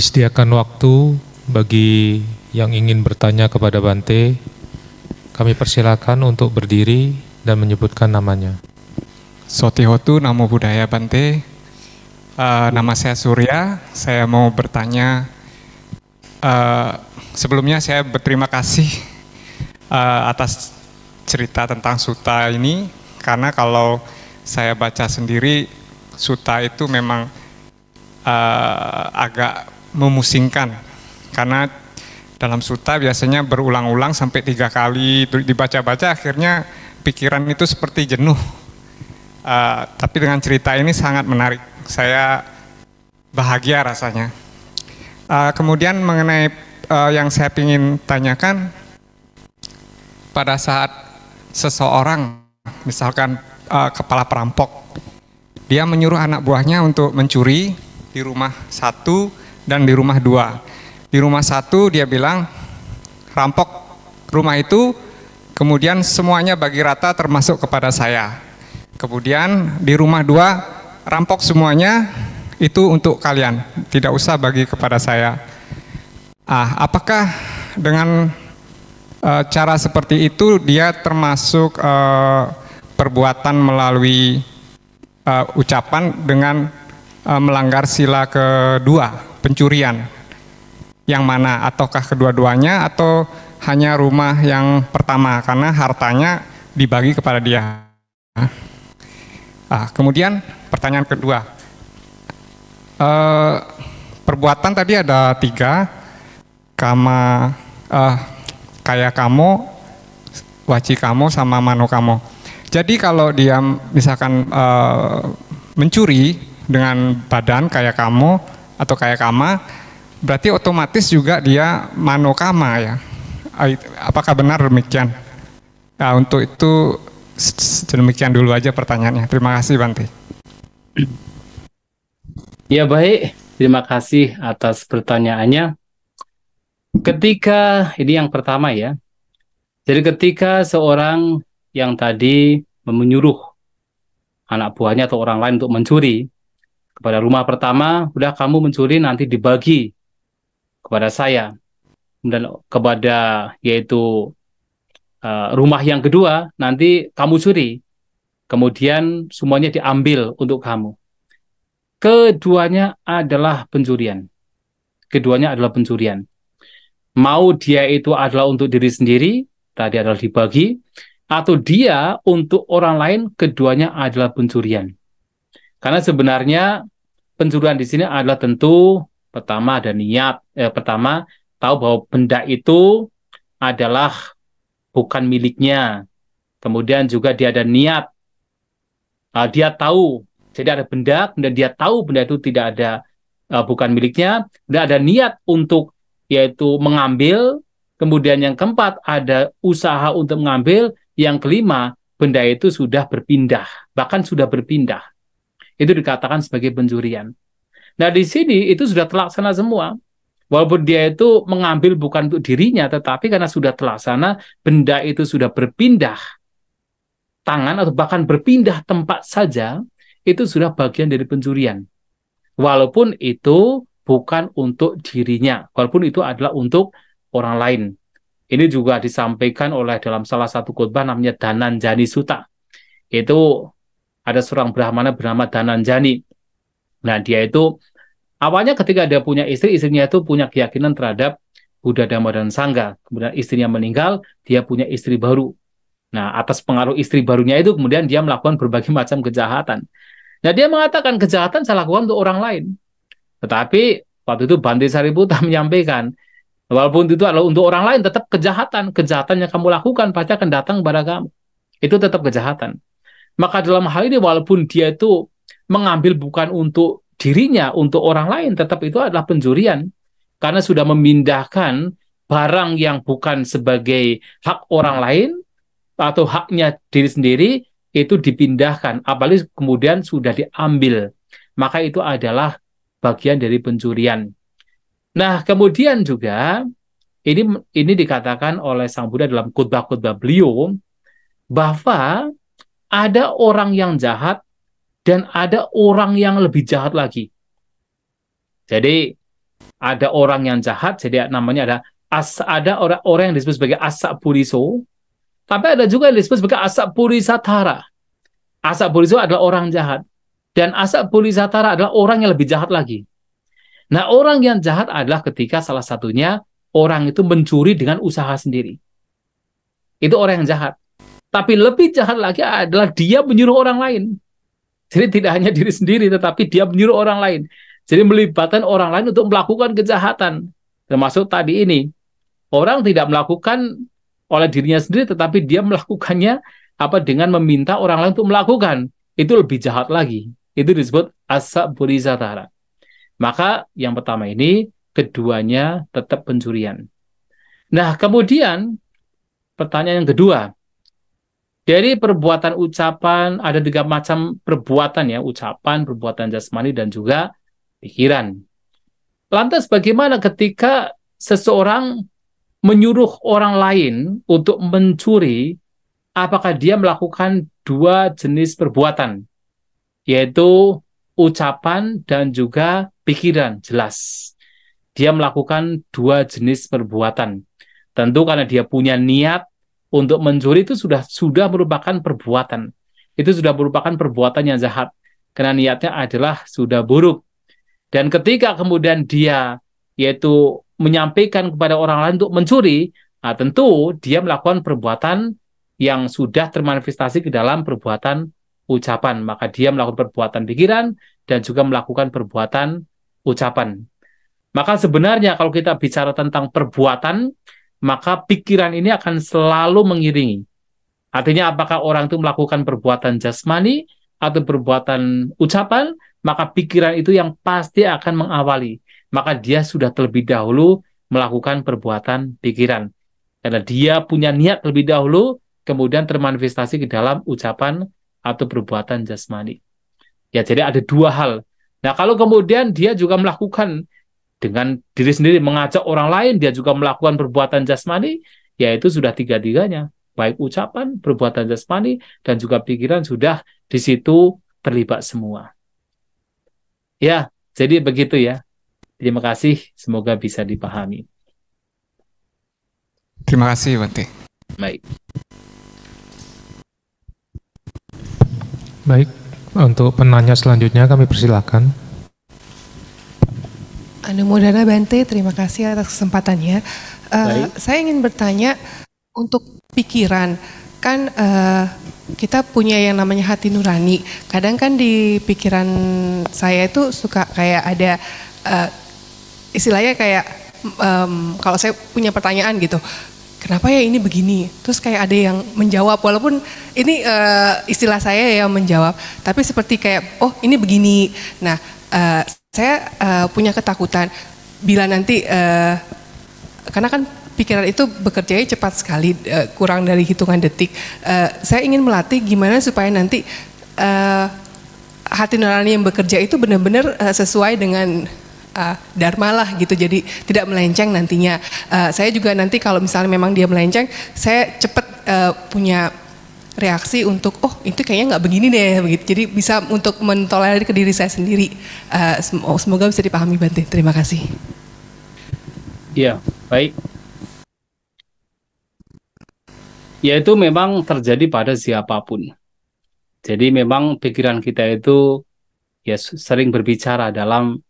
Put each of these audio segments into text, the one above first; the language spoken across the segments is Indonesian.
Disediakan waktu bagi yang ingin bertanya kepada Bante. Kami persilakan untuk berdiri dan menyebutkan namanya. Sotihotu Namo budaya Bante. Uh, nama saya Surya. Saya mau bertanya. Uh, sebelumnya saya berterima kasih uh, atas cerita tentang suta ini karena kalau saya baca sendiri suta itu memang uh, agak memusingkan karena dalam suta biasanya berulang-ulang sampai tiga kali dibaca-baca akhirnya pikiran itu seperti jenuh uh, tapi dengan cerita ini sangat menarik saya bahagia rasanya uh, kemudian mengenai uh, yang saya ingin tanyakan pada saat seseorang misalkan uh, kepala perampok dia menyuruh anak buahnya untuk mencuri di rumah satu dan di rumah dua. Di rumah satu dia bilang rampok rumah itu, kemudian semuanya bagi rata termasuk kepada saya. Kemudian di rumah dua rampok semuanya itu untuk kalian, tidak usah bagi kepada saya. Ah, apakah dengan e, cara seperti itu dia termasuk e, perbuatan melalui e, ucapan dengan e, melanggar sila kedua? pencurian yang mana ataukah kedua-duanya atau hanya rumah yang pertama karena hartanya dibagi kepada dia. Nah, kemudian pertanyaan kedua, e, perbuatan tadi ada tiga, kama eh, kaya kamu, waci kamu, sama mano kamu. Jadi kalau dia misalkan e, mencuri dengan badan kayak kamu, atau kaya kama, berarti otomatis juga dia mano kama ya. Apakah benar demikian? Nah, untuk itu demikian dulu aja pertanyaannya. Terima kasih Banti. Ya baik, terima kasih atas pertanyaannya. Ketika ini yang pertama ya. Jadi ketika seorang yang tadi menyuruh anak buahnya atau orang lain untuk mencuri, kepada rumah pertama, sudah kamu mencuri nanti dibagi kepada saya. Kemudian kepada yaitu uh, rumah yang kedua, nanti kamu curi. Kemudian semuanya diambil untuk kamu. Keduanya adalah pencurian. Keduanya adalah pencurian. Mau dia itu adalah untuk diri sendiri, tadi adalah dibagi, atau dia untuk orang lain, keduanya adalah pencurian karena sebenarnya pencurian di sini adalah tentu pertama ada niat. Eh, pertama tahu bahwa benda itu adalah bukan miliknya. Kemudian juga dia ada niat. Uh, dia tahu. Jadi ada benda, kemudian dia tahu benda itu tidak ada uh, bukan miliknya. Kemudian ada niat untuk yaitu mengambil. Kemudian yang keempat ada usaha untuk mengambil. Yang kelima benda itu sudah berpindah, bahkan sudah berpindah itu dikatakan sebagai pencurian. Nah di sini itu sudah terlaksana semua. Walaupun dia itu mengambil bukan untuk dirinya, tetapi karena sudah terlaksana, benda itu sudah berpindah tangan atau bahkan berpindah tempat saja, itu sudah bagian dari pencurian. Walaupun itu bukan untuk dirinya, walaupun itu adalah untuk orang lain. Ini juga disampaikan oleh dalam salah satu khotbah namanya Danan Jani Suta. Itu ada seorang Brahmana bernama Dananjani. Nah, dia itu awalnya ketika dia punya istri, istrinya itu punya keyakinan terhadap Buddha Dhamma dan Sangha. Kemudian istrinya meninggal, dia punya istri baru. Nah, atas pengaruh istri barunya itu kemudian dia melakukan berbagai macam kejahatan. Nah, dia mengatakan kejahatan saya lakukan untuk orang lain. Tetapi waktu itu Bante Sariputa menyampaikan, walaupun itu adalah untuk orang lain, tetap kejahatan. Kejahatan yang kamu lakukan pasti akan datang kepada kamu. Itu tetap kejahatan. Maka dalam hal ini walaupun dia itu mengambil bukan untuk dirinya, untuk orang lain, tetap itu adalah pencurian Karena sudah memindahkan barang yang bukan sebagai hak orang lain atau haknya diri sendiri itu dipindahkan, apalagi kemudian sudah diambil. Maka itu adalah bagian dari pencurian. Nah, kemudian juga ini ini dikatakan oleh Sang Buddha dalam khotbah-khotbah beliau bahwa ada orang yang jahat dan ada orang yang lebih jahat lagi. Jadi ada orang yang jahat, jadi namanya ada as, ada orang-orang yang disebut sebagai asap puriso, tapi ada juga yang disebut sebagai asak purisatara. Asak puriso adalah orang jahat dan asak purisatara adalah orang yang lebih jahat lagi. Nah, orang yang jahat adalah ketika salah satunya orang itu mencuri dengan usaha sendiri. Itu orang yang jahat. Tapi lebih jahat lagi adalah dia menyuruh orang lain. Jadi tidak hanya diri sendiri, tetapi dia menyuruh orang lain. Jadi melibatkan orang lain untuk melakukan kejahatan. Termasuk tadi ini. Orang tidak melakukan oleh dirinya sendiri, tetapi dia melakukannya apa dengan meminta orang lain untuk melakukan. Itu lebih jahat lagi. Itu disebut asab burizatara. Maka yang pertama ini, keduanya tetap pencurian. Nah, kemudian pertanyaan yang kedua, dari perbuatan ucapan ada tiga macam perbuatan ya, ucapan, perbuatan jasmani dan juga pikiran. Lantas bagaimana ketika seseorang menyuruh orang lain untuk mencuri, apakah dia melakukan dua jenis perbuatan, yaitu ucapan dan juga pikiran, jelas. Dia melakukan dua jenis perbuatan. Tentu karena dia punya niat untuk mencuri itu sudah sudah merupakan perbuatan. Itu sudah merupakan perbuatan yang jahat karena niatnya adalah sudah buruk. Dan ketika kemudian dia yaitu menyampaikan kepada orang lain untuk mencuri, nah tentu dia melakukan perbuatan yang sudah termanifestasi ke dalam perbuatan ucapan. Maka dia melakukan perbuatan pikiran dan juga melakukan perbuatan ucapan. Maka sebenarnya kalau kita bicara tentang perbuatan, maka pikiran ini akan selalu mengiringi. Artinya apakah orang itu melakukan perbuatan jasmani atau perbuatan ucapan, maka pikiran itu yang pasti akan mengawali. Maka dia sudah terlebih dahulu melakukan perbuatan pikiran. Karena dia punya niat terlebih dahulu, kemudian termanifestasi ke dalam ucapan atau perbuatan jasmani. Ya, jadi ada dua hal. Nah, kalau kemudian dia juga melakukan dengan diri sendiri mengajak orang lain dia juga melakukan perbuatan jasmani yaitu sudah tiga-tiganya baik ucapan perbuatan jasmani dan juga pikiran sudah di situ terlibat semua ya jadi begitu ya terima kasih semoga bisa dipahami terima kasih Bante baik baik untuk penanya selanjutnya kami persilakan Anumodana Bante, terima kasih atas kesempatannya. Uh, saya ingin bertanya untuk pikiran, kan uh, kita punya yang namanya hati nurani. Kadang kan di pikiran saya itu suka kayak ada uh, istilahnya kayak um, kalau saya punya pertanyaan gitu, kenapa ya ini begini? Terus kayak ada yang menjawab, walaupun ini uh, istilah saya yang menjawab, tapi seperti kayak, oh ini begini. Nah, uh, saya uh, punya ketakutan bila nanti uh, karena kan pikiran itu bekerja cepat sekali uh, kurang dari hitungan detik. Uh, saya ingin melatih gimana supaya nanti uh, hati nurani yang bekerja itu benar-benar uh, sesuai dengan uh, dharma lah gitu jadi tidak melenceng nantinya uh, saya juga nanti kalau misalnya memang dia melenceng saya cepat uh, punya reaksi untuk oh itu kayaknya nggak begini deh begitu jadi bisa untuk mentolerir ke diri saya sendiri uh, semoga bisa dipahami Bante terima kasih ya baik ya itu memang terjadi pada siapapun jadi memang pikiran kita itu ya sering berbicara dalam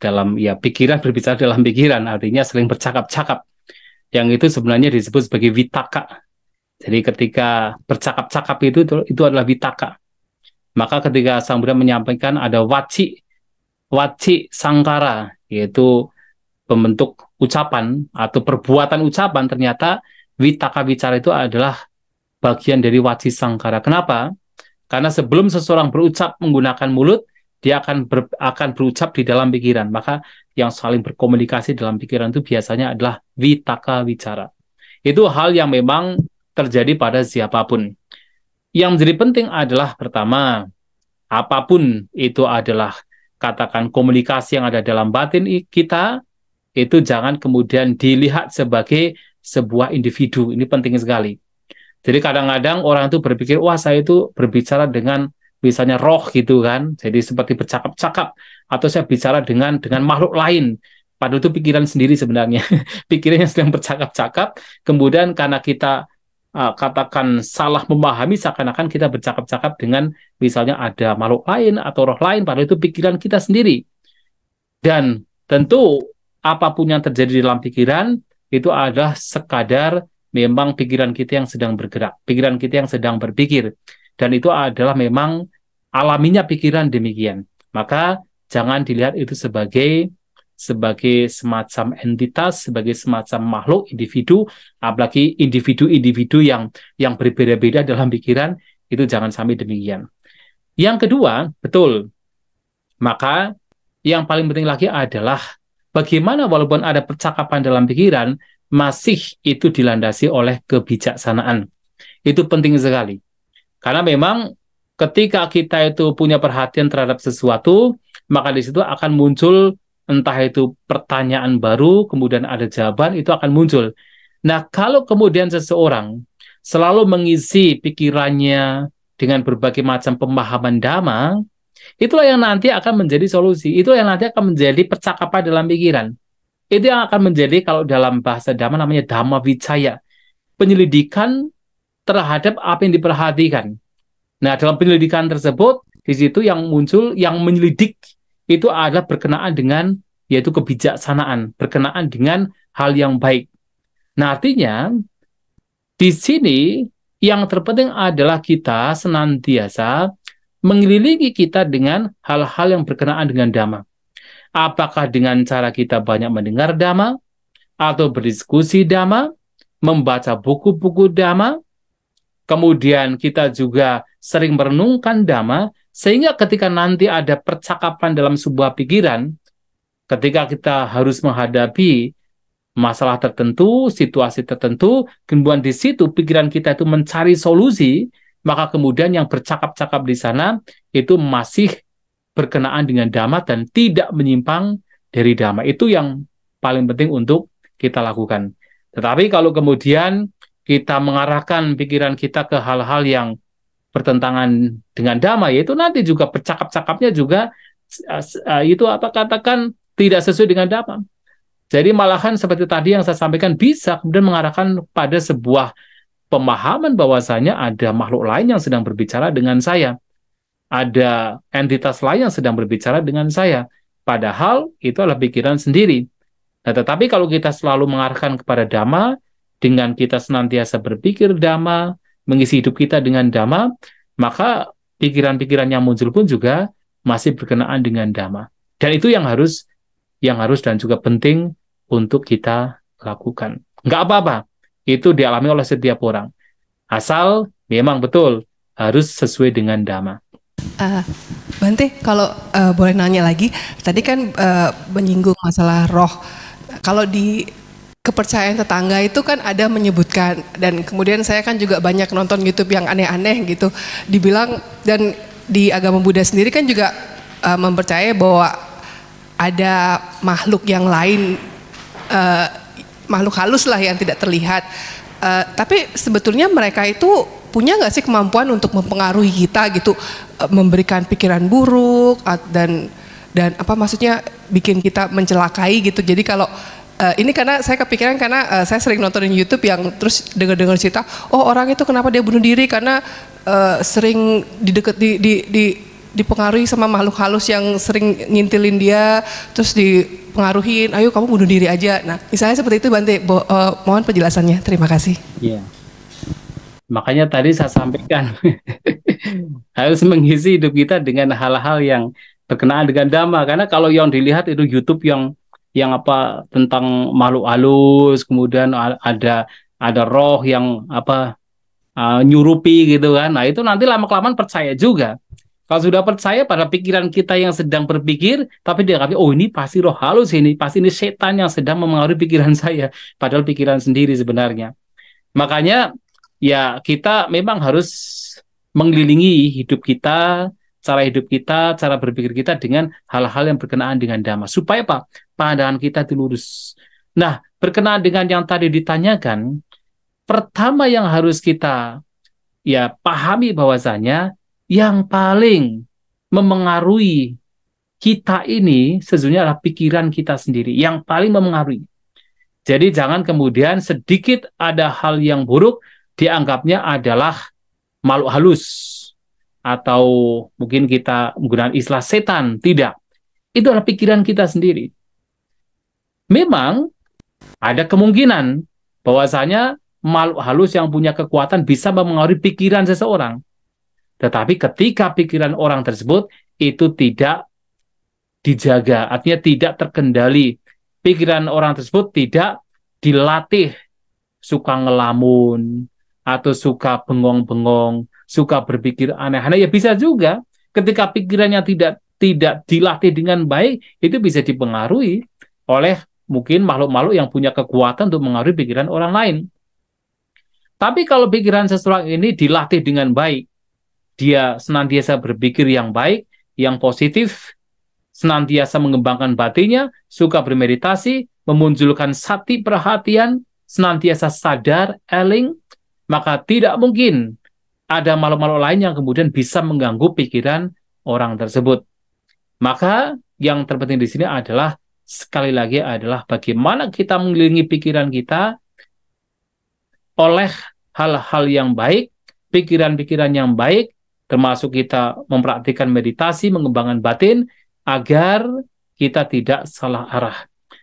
dalam ya pikiran berbicara dalam pikiran artinya sering bercakap-cakap yang itu sebenarnya disebut sebagai vitaka jadi ketika bercakap-cakap itu itu adalah witaka. Maka ketika Sang Buddha menyampaikan ada waci waci sangkara yaitu pembentuk ucapan atau perbuatan ucapan ternyata witaka bicara itu adalah bagian dari waci sangkara. Kenapa? Karena sebelum seseorang berucap menggunakan mulut dia akan ber, akan berucap di dalam pikiran. Maka yang saling berkomunikasi dalam pikiran itu biasanya adalah witaka bicara. Itu hal yang memang terjadi pada siapapun. Yang menjadi penting adalah pertama, apapun itu adalah katakan komunikasi yang ada dalam batin kita itu jangan kemudian dilihat sebagai sebuah individu. Ini penting sekali. Jadi kadang-kadang orang itu berpikir, wah saya itu berbicara dengan misalnya roh gitu kan. Jadi seperti bercakap-cakap atau saya bicara dengan dengan makhluk lain. Padahal itu pikiran sendiri sebenarnya. Pikirannya sedang bercakap-cakap, kemudian karena kita uh, katakan salah memahami seakan-akan kita bercakap-cakap dengan misalnya ada makhluk lain atau roh lain padahal itu pikiran kita sendiri. Dan tentu apapun yang terjadi dalam pikiran itu adalah sekadar memang pikiran kita yang sedang bergerak, pikiran kita yang sedang berpikir dan itu adalah memang alaminya pikiran demikian. Maka jangan dilihat itu sebagai sebagai semacam entitas, sebagai semacam makhluk individu, apalagi individu-individu yang yang berbeda-beda dalam pikiran itu jangan sampai demikian. Yang kedua, betul. Maka yang paling penting lagi adalah bagaimana walaupun ada percakapan dalam pikiran masih itu dilandasi oleh kebijaksanaan. Itu penting sekali. Karena memang ketika kita itu punya perhatian terhadap sesuatu, maka di situ akan muncul entah itu pertanyaan baru, kemudian ada jawaban, itu akan muncul. Nah, kalau kemudian seseorang selalu mengisi pikirannya dengan berbagai macam pemahaman dhamma, itulah yang nanti akan menjadi solusi. Itu yang nanti akan menjadi percakapan dalam pikiran. Itu yang akan menjadi kalau dalam bahasa dhamma namanya dhamma vicaya. Penyelidikan terhadap apa yang diperhatikan. Nah, dalam penyelidikan tersebut, di situ yang muncul yang menyelidik itu adalah berkenaan dengan yaitu kebijaksanaan, berkenaan dengan hal yang baik. Nah, artinya di sini yang terpenting adalah kita senantiasa mengelilingi kita dengan hal-hal yang berkenaan dengan dhamma. Apakah dengan cara kita banyak mendengar dhamma atau berdiskusi dhamma, membaca buku-buku dhamma, kemudian kita juga sering merenungkan dhamma sehingga ketika nanti ada percakapan dalam sebuah pikiran, ketika kita harus menghadapi masalah tertentu, situasi tertentu, kemudian di situ pikiran kita itu mencari solusi, maka kemudian yang bercakap-cakap di sana itu masih berkenaan dengan dhamma dan tidak menyimpang dari dhamma. Itu yang paling penting untuk kita lakukan. Tetapi kalau kemudian kita mengarahkan pikiran kita ke hal-hal yang bertentangan dengan damai yaitu nanti juga percakap-cakapnya juga eh, eh, itu apa katakan tidak sesuai dengan damai. Jadi malahan seperti tadi yang saya sampaikan bisa kemudian mengarahkan pada sebuah pemahaman bahwasanya ada makhluk lain yang sedang berbicara dengan saya. Ada entitas lain yang sedang berbicara dengan saya. Padahal itu adalah pikiran sendiri. Nah, tetapi kalau kita selalu mengarahkan kepada dhamma dengan kita senantiasa berpikir dhamma, mengisi hidup kita dengan dhamma, maka pikiran-pikiran yang muncul pun juga masih berkenaan dengan dhamma. Dan itu yang harus yang harus dan juga penting untuk kita lakukan. Enggak apa-apa. Itu dialami oleh setiap orang. Asal memang betul harus sesuai dengan dhamma. Uh, Bante, kalau uh, boleh nanya lagi, tadi kan uh, menyinggung masalah roh. Kalau di kepercayaan tetangga itu kan ada menyebutkan dan kemudian saya kan juga banyak nonton YouTube yang aneh-aneh gitu dibilang dan di agama Buddha sendiri kan juga uh, mempercayai bahwa ada makhluk yang lain uh, makhluk halus lah yang tidak terlihat uh, tapi sebetulnya mereka itu punya nggak sih kemampuan untuk mempengaruhi kita gitu uh, memberikan pikiran buruk uh, dan dan apa maksudnya bikin kita mencelakai gitu jadi kalau Uh, ini karena saya kepikiran karena uh, saya sering nonton YouTube yang terus dengar-dengar cerita, oh orang itu kenapa dia bunuh diri karena uh, sering dideket di, di, di dipengaruhi sama makhluk halus yang sering ngintilin dia, terus dipengaruhin, ayo kamu bunuh diri aja. Nah, misalnya seperti itu Bante, Bo, uh, mohon penjelasannya. Terima kasih. Iya. Makanya tadi saya sampaikan harus mengisi hidup kita dengan hal-hal yang berkenaan dengan dhamma karena kalau yang dilihat itu YouTube yang yang apa tentang makhluk halus, kemudian ada ada roh yang apa uh, nyurupi gitu kan. Nah, itu nanti lama kelamaan percaya juga. Kalau sudah percaya pada pikiran kita yang sedang berpikir, tapi dia kata oh ini pasti roh halus ini, pasti ini setan yang sedang memengaruhi pikiran saya. Padahal pikiran sendiri sebenarnya. Makanya ya kita memang harus mengelilingi hidup kita cara hidup kita, cara berpikir kita dengan hal-hal yang berkenaan dengan damai, Supaya apa? Pandangan kita dilurus. Nah, berkenaan dengan yang tadi ditanyakan, pertama yang harus kita ya pahami bahwasanya yang paling memengaruhi kita ini sejujurnya adalah pikiran kita sendiri yang paling memengaruhi. Jadi jangan kemudian sedikit ada hal yang buruk dianggapnya adalah makhluk halus atau mungkin kita menggunakan istilah setan, tidak. Itu adalah pikiran kita sendiri. Memang ada kemungkinan bahwasanya makhluk halus yang punya kekuatan bisa mempengaruhi pikiran seseorang. Tetapi ketika pikiran orang tersebut itu tidak dijaga, artinya tidak terkendali. Pikiran orang tersebut tidak dilatih suka ngelamun atau suka bengong-bengong suka berpikir aneh-aneh nah, ya bisa juga ketika pikirannya tidak tidak dilatih dengan baik itu bisa dipengaruhi oleh mungkin makhluk-makhluk yang punya kekuatan untuk mengaruhi pikiran orang lain. Tapi kalau pikiran seseorang ini dilatih dengan baik, dia senantiasa berpikir yang baik, yang positif, senantiasa mengembangkan batinnya, suka bermeditasi, memunculkan sati perhatian, senantiasa sadar, eling, maka tidak mungkin ada makhluk-makhluk lain yang kemudian bisa mengganggu pikiran orang tersebut. Maka yang terpenting di sini adalah sekali lagi adalah bagaimana kita mengelilingi pikiran kita oleh hal-hal yang baik, pikiran-pikiran yang baik, termasuk kita mempraktikkan meditasi, mengembangkan batin, agar kita tidak salah arah.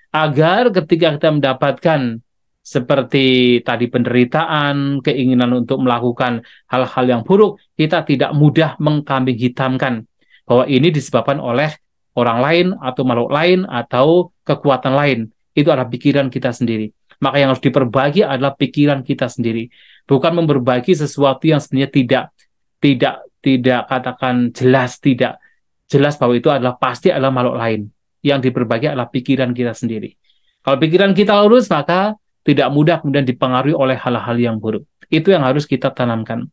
Agar ketika kita mendapatkan seperti tadi penderitaan, keinginan untuk melakukan hal-hal yang buruk, kita tidak mudah mengkambing hitamkan bahwa ini disebabkan oleh orang lain atau makhluk lain atau kekuatan lain. Itu adalah pikiran kita sendiri. Maka yang harus diperbaiki adalah pikiran kita sendiri, bukan memperbaiki sesuatu yang sebenarnya tidak tidak tidak katakan jelas tidak jelas bahwa itu adalah pasti adalah makhluk lain. Yang diperbaiki adalah pikiran kita sendiri. Kalau pikiran kita lurus, maka tidak mudah kemudian dipengaruhi oleh hal-hal yang buruk. Itu yang harus kita tanamkan.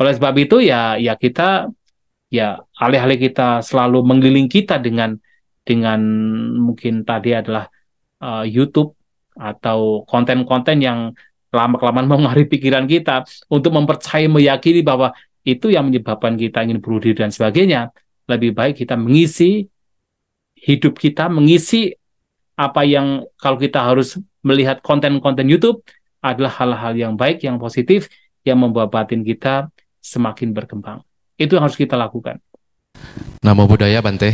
Oleh sebab itu ya ya kita ya alih-alih kita selalu mengeliling kita dengan dengan mungkin tadi adalah uh, YouTube atau konten-konten yang lama-kelamaan mengaruhi pikiran kita untuk mempercayai meyakini bahwa itu yang menyebabkan kita ingin bunuh diri dan sebagainya lebih baik kita mengisi hidup kita mengisi apa yang kalau kita harus melihat konten-konten YouTube adalah hal-hal yang baik, yang positif, yang membuat batin kita semakin berkembang. Itu yang harus kita lakukan. Nama budaya Bante.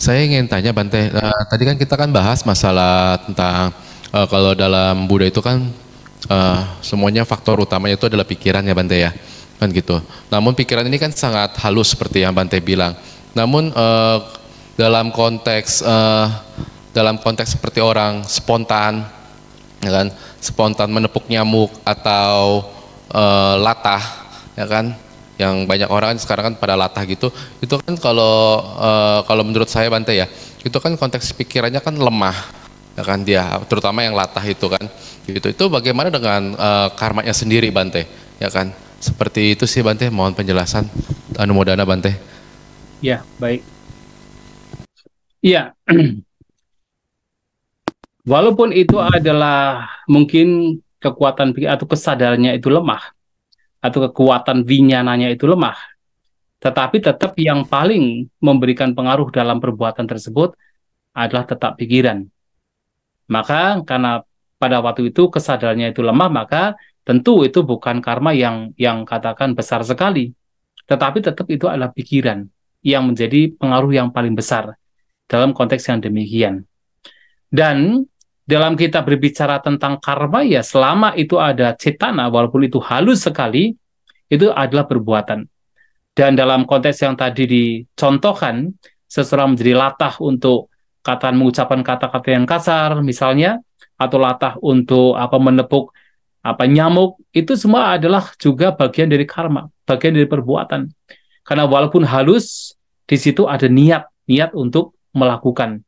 Saya ingin tanya Bante, uh, tadi kan kita kan bahas masalah tentang uh, kalau dalam budaya itu kan uh, semuanya faktor utamanya itu adalah pikiran ya Bante ya, kan gitu. Namun pikiran ini kan sangat halus seperti yang Bante bilang. Namun uh, dalam konteks uh, dalam konteks seperti orang spontan, ya kan, spontan menepuk nyamuk atau e, latah, ya kan, yang banyak orang kan sekarang kan pada latah gitu, itu kan kalau e, kalau menurut saya Bante ya, itu kan konteks pikirannya kan lemah, ya kan dia, terutama yang latah itu kan, gitu. Itu bagaimana dengan e, karmanya sendiri Bante, ya kan? Seperti itu sih Bante, mohon penjelasan anu modana Bante. Ya, baik. Iya, Walaupun itu adalah mungkin kekuatan atau kesadarannya itu lemah atau kekuatan winyananya itu lemah, tetapi tetap yang paling memberikan pengaruh dalam perbuatan tersebut adalah tetap pikiran. Maka karena pada waktu itu kesadarannya itu lemah, maka tentu itu bukan karma yang yang katakan besar sekali, tetapi tetap itu adalah pikiran yang menjadi pengaruh yang paling besar dalam konteks yang demikian. Dan dalam kita berbicara tentang karma ya selama itu ada cetana walaupun itu halus sekali itu adalah perbuatan dan dalam konteks yang tadi dicontohkan seseorang menjadi latah untuk kata mengucapkan kata-kata yang kasar misalnya atau latah untuk apa menepuk apa nyamuk itu semua adalah juga bagian dari karma bagian dari perbuatan karena walaupun halus di situ ada niat niat untuk melakukan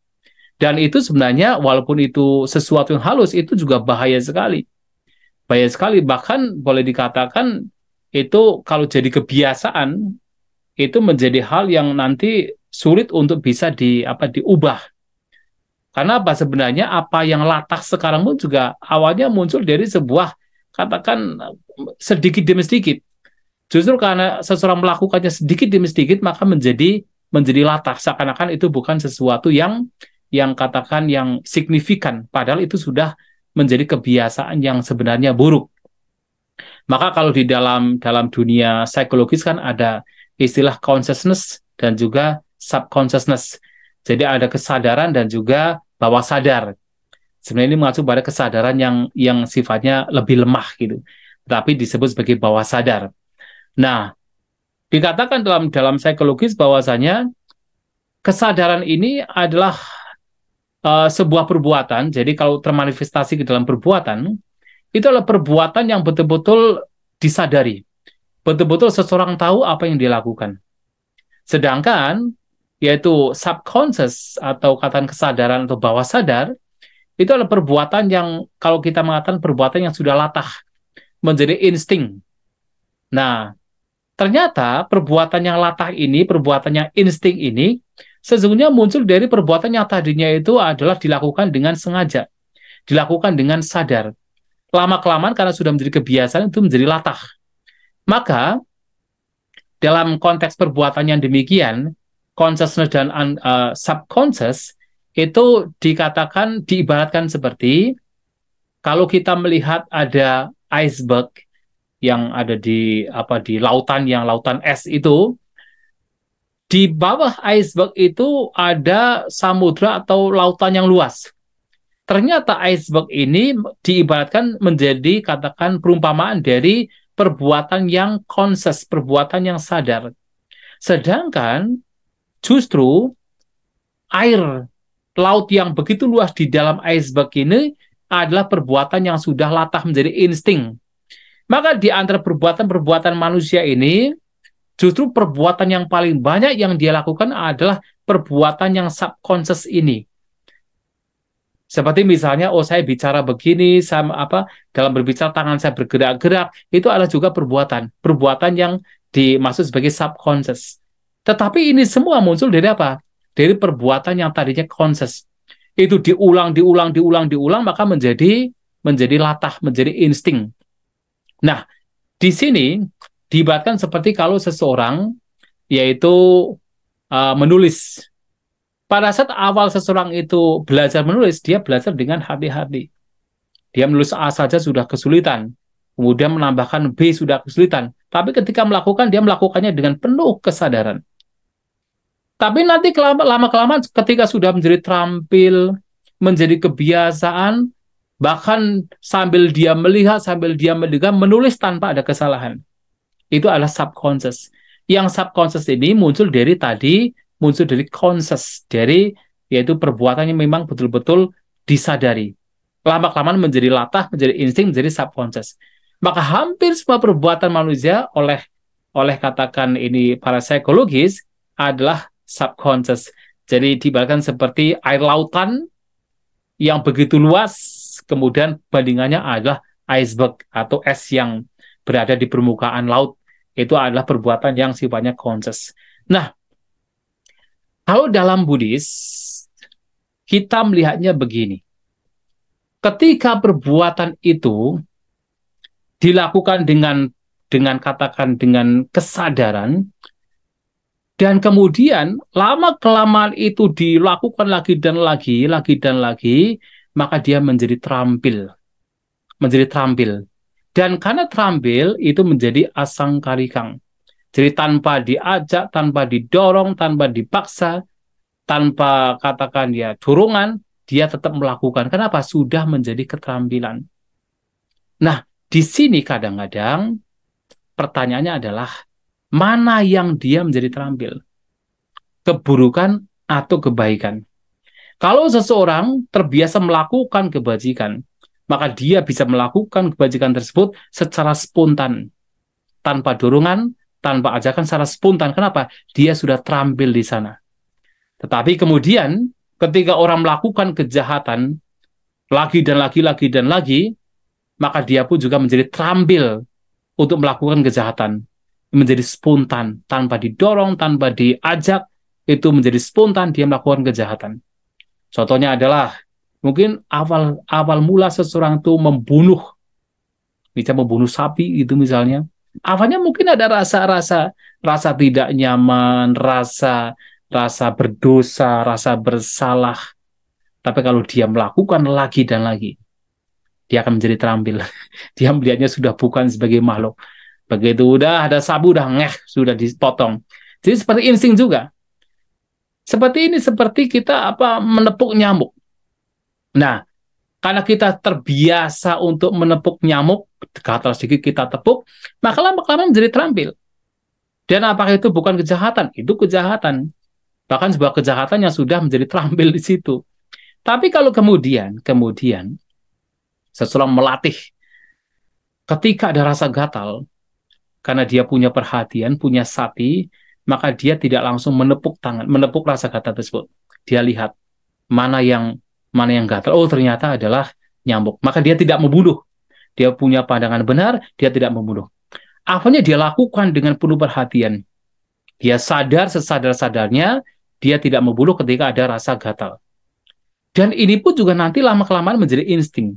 dan itu sebenarnya walaupun itu sesuatu yang halus itu juga bahaya sekali. Bahaya sekali bahkan boleh dikatakan itu kalau jadi kebiasaan itu menjadi hal yang nanti sulit untuk bisa di apa diubah. Karena apa sebenarnya apa yang latah sekarang pun juga awalnya muncul dari sebuah katakan sedikit demi sedikit. Justru karena seseorang melakukannya sedikit demi sedikit maka menjadi menjadi latah seakan-akan itu bukan sesuatu yang yang katakan yang signifikan, padahal itu sudah menjadi kebiasaan yang sebenarnya buruk. Maka kalau di dalam dalam dunia psikologis kan ada istilah consciousness dan juga subconsciousness. Jadi ada kesadaran dan juga bawah sadar. Sebenarnya ini mengacu pada kesadaran yang yang sifatnya lebih lemah gitu. Tapi disebut sebagai bawah sadar. Nah, dikatakan dalam dalam psikologis bahwasanya kesadaran ini adalah uh, sebuah perbuatan. Jadi kalau termanifestasi ke dalam perbuatan, itu adalah perbuatan yang betul-betul disadari. Betul-betul seseorang tahu apa yang dilakukan. Sedangkan yaitu subconscious atau kataan kesadaran atau bawah sadar itu adalah perbuatan yang kalau kita mengatakan perbuatan yang sudah latah menjadi insting. Nah, ternyata perbuatan yang latah ini, perbuatan yang insting ini sesungguhnya muncul dari perbuatan yang tadinya itu adalah dilakukan dengan sengaja, dilakukan dengan sadar. Lama-kelamaan karena sudah menjadi kebiasaan itu menjadi latah. Maka dalam konteks perbuatan yang demikian, consciousness dan uh, subconscious itu dikatakan diibaratkan seperti kalau kita melihat ada iceberg yang ada di apa di lautan yang lautan es itu di bawah iceberg itu ada samudra atau lautan yang luas. Ternyata iceberg ini diibaratkan menjadi katakan perumpamaan dari perbuatan yang konses, perbuatan yang sadar. Sedangkan justru air laut yang begitu luas di dalam iceberg ini adalah perbuatan yang sudah latah menjadi insting. Maka di antara perbuatan-perbuatan manusia ini Justru perbuatan yang paling banyak yang dia lakukan adalah perbuatan yang subconscious ini. Seperti misalnya, oh saya bicara begini, sama apa dalam berbicara tangan saya bergerak-gerak, itu adalah juga perbuatan, perbuatan yang dimaksud sebagai subconscious. Tetapi ini semua muncul dari apa? Dari perbuatan yang tadinya conscious. Itu diulang, diulang, diulang, diulang, maka menjadi menjadi latah, menjadi insting. Nah, di sini dibatkan seperti kalau seseorang yaitu uh, menulis. Pada saat awal seseorang itu belajar menulis, dia belajar dengan hati-hati. Dia menulis A saja sudah kesulitan, kemudian menambahkan B sudah kesulitan. Tapi ketika melakukan, dia melakukannya dengan penuh kesadaran. Tapi nanti lama-kelamaan ketika sudah menjadi terampil, menjadi kebiasaan, bahkan sambil dia melihat, sambil dia mendengar, menulis tanpa ada kesalahan itu adalah subconscious. Yang subconscious ini muncul dari tadi, muncul dari conscious, dari yaitu perbuatannya memang betul-betul disadari. Lama-kelamaan menjadi latah, menjadi insting, menjadi subconscious. Maka hampir semua perbuatan manusia oleh oleh katakan ini para psikologis adalah subconscious. Jadi dibalikkan seperti air lautan yang begitu luas, kemudian bandingannya adalah iceberg atau es yang berada di permukaan laut itu adalah perbuatan yang sifatnya conscious. Nah, kalau dalam Buddhis kita melihatnya begini. Ketika perbuatan itu dilakukan dengan dengan katakan dengan kesadaran dan kemudian lama kelamaan itu dilakukan lagi dan lagi, lagi dan lagi, maka dia menjadi terampil. Menjadi terampil. Dan karena terampil itu menjadi asang karikang. Jadi tanpa diajak, tanpa didorong, tanpa dipaksa, tanpa katakan ya dorongan, dia tetap melakukan. Kenapa? Sudah menjadi keterampilan. Nah, di sini kadang-kadang pertanyaannya adalah mana yang dia menjadi terampil? Keburukan atau kebaikan? Kalau seseorang terbiasa melakukan kebajikan, maka dia bisa melakukan kebajikan tersebut secara spontan, tanpa dorongan, tanpa ajakan secara spontan. Kenapa? Dia sudah terampil di sana. Tetapi kemudian ketika orang melakukan kejahatan lagi dan lagi, lagi dan lagi, maka dia pun juga menjadi terampil untuk melakukan kejahatan. Menjadi spontan, tanpa didorong, tanpa diajak, itu menjadi spontan, dia melakukan kejahatan. Contohnya adalah Mungkin awal awal mula seseorang itu membunuh, bisa membunuh sapi gitu misalnya. Awalnya mungkin ada rasa-rasa rasa tidak nyaman, rasa rasa berdosa, rasa bersalah. Tapi kalau dia melakukan lagi dan lagi, dia akan menjadi terampil. Dia melihatnya sudah bukan sebagai makhluk. Begitu udah ada sabu, udah ngeh, sudah dipotong. Jadi seperti insting juga. Seperti ini, seperti kita apa menepuk nyamuk. Nah, karena kita terbiasa untuk menepuk nyamuk, gatal sedikit kita tepuk, maka lama lama menjadi terampil. Dan apakah itu bukan kejahatan? Itu kejahatan. Bahkan sebuah kejahatan yang sudah menjadi terampil di situ. Tapi kalau kemudian, kemudian, seseorang melatih, ketika ada rasa gatal, karena dia punya perhatian, punya sati, maka dia tidak langsung menepuk tangan, menepuk rasa gatal tersebut. Dia lihat mana yang mana yang gatal oh ternyata adalah nyamuk maka dia tidak membunuh dia punya pandangan benar dia tidak membunuh akhirnya dia lakukan dengan penuh perhatian dia sadar sesadar-sadarnya dia tidak membunuh ketika ada rasa gatal dan ini pun juga nanti lama-kelamaan menjadi insting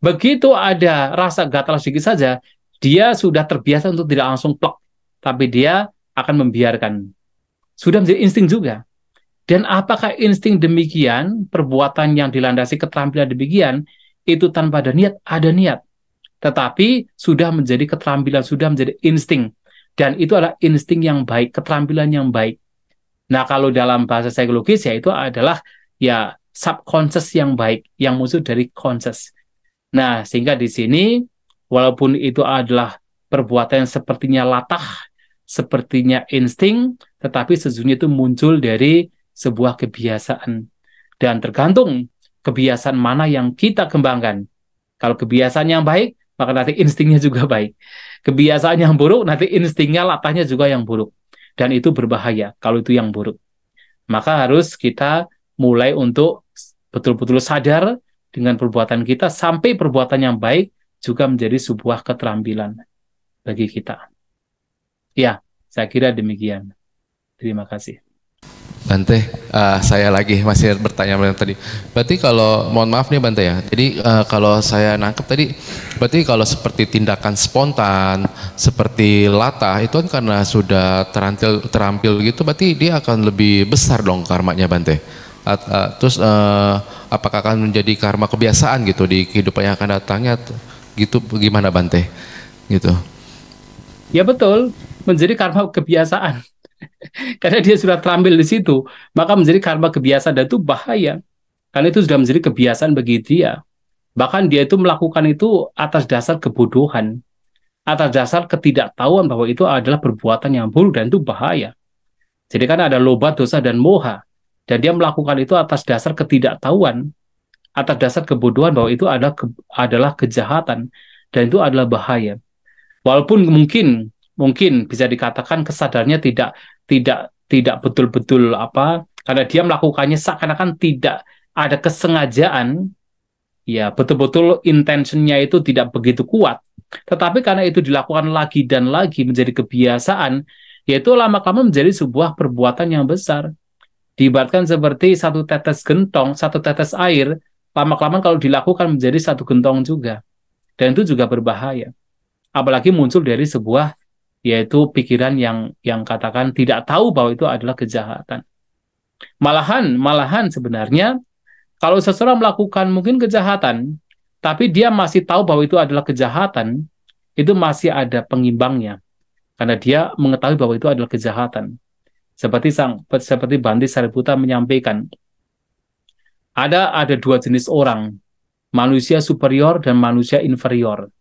begitu ada rasa gatal sedikit saja dia sudah terbiasa untuk tidak langsung plok. tapi dia akan membiarkan sudah menjadi insting juga dan apakah insting demikian, perbuatan yang dilandasi keterampilan demikian, itu tanpa ada niat, ada niat. Tetapi sudah menjadi keterampilan, sudah menjadi insting. Dan itu adalah insting yang baik, keterampilan yang baik. Nah, kalau dalam bahasa psikologis ya itu adalah ya subconscious yang baik, yang muncul dari conscious. Nah, sehingga di sini walaupun itu adalah perbuatan yang sepertinya latah, sepertinya insting, tetapi sesungguhnya itu muncul dari sebuah kebiasaan dan tergantung kebiasaan mana yang kita kembangkan. Kalau kebiasaan yang baik, maka nanti instingnya juga baik. Kebiasaan yang buruk, nanti instingnya latahnya juga yang buruk. Dan itu berbahaya kalau itu yang buruk. Maka harus kita mulai untuk betul-betul sadar dengan perbuatan kita sampai perbuatan yang baik juga menjadi sebuah keterampilan bagi kita. Ya, saya kira demikian. Terima kasih. Bante, uh, saya lagi masih bertanya tadi. Berarti kalau mohon maaf nih Bante ya. Jadi uh, kalau saya nangkep tadi, berarti kalau seperti tindakan spontan, seperti latah itu kan karena sudah terampil terampil gitu, berarti dia akan lebih besar dong karmanya Bante. At, uh, terus uh, apakah akan menjadi karma kebiasaan gitu di kehidupan yang akan datangnya? Gitu gimana Bante? Gitu. Ya betul, menjadi karma kebiasaan. Karena dia sudah terambil di situ, maka menjadi karma kebiasaan dan itu bahaya. Karena itu sudah menjadi kebiasaan bagi dia. Bahkan dia itu melakukan itu atas dasar kebodohan, atas dasar ketidaktahuan bahwa itu adalah perbuatan yang buruk dan itu bahaya. Jadi kan ada loba, dosa, dan moha. Dan dia melakukan itu atas dasar ketidaktahuan, atas dasar kebodohan bahwa itu adalah ke, adalah kejahatan dan itu adalah bahaya. Walaupun mungkin mungkin bisa dikatakan kesadarannya tidak tidak tidak betul-betul apa karena dia melakukannya seakan-akan tidak ada kesengajaan ya betul-betul intentionnya itu tidak begitu kuat tetapi karena itu dilakukan lagi dan lagi menjadi kebiasaan yaitu lama-lama menjadi sebuah perbuatan yang besar diibaratkan seperti satu tetes gentong satu tetes air lama lama kalau dilakukan menjadi satu gentong juga dan itu juga berbahaya apalagi muncul dari sebuah yaitu pikiran yang yang katakan tidak tahu bahwa itu adalah kejahatan. Malahan, malahan sebenarnya kalau seseorang melakukan mungkin kejahatan, tapi dia masih tahu bahwa itu adalah kejahatan, itu masih ada pengimbangnya karena dia mengetahui bahwa itu adalah kejahatan. Seperti sang seperti Banti Sariputa menyampaikan, ada ada dua jenis orang, manusia superior dan manusia inferior.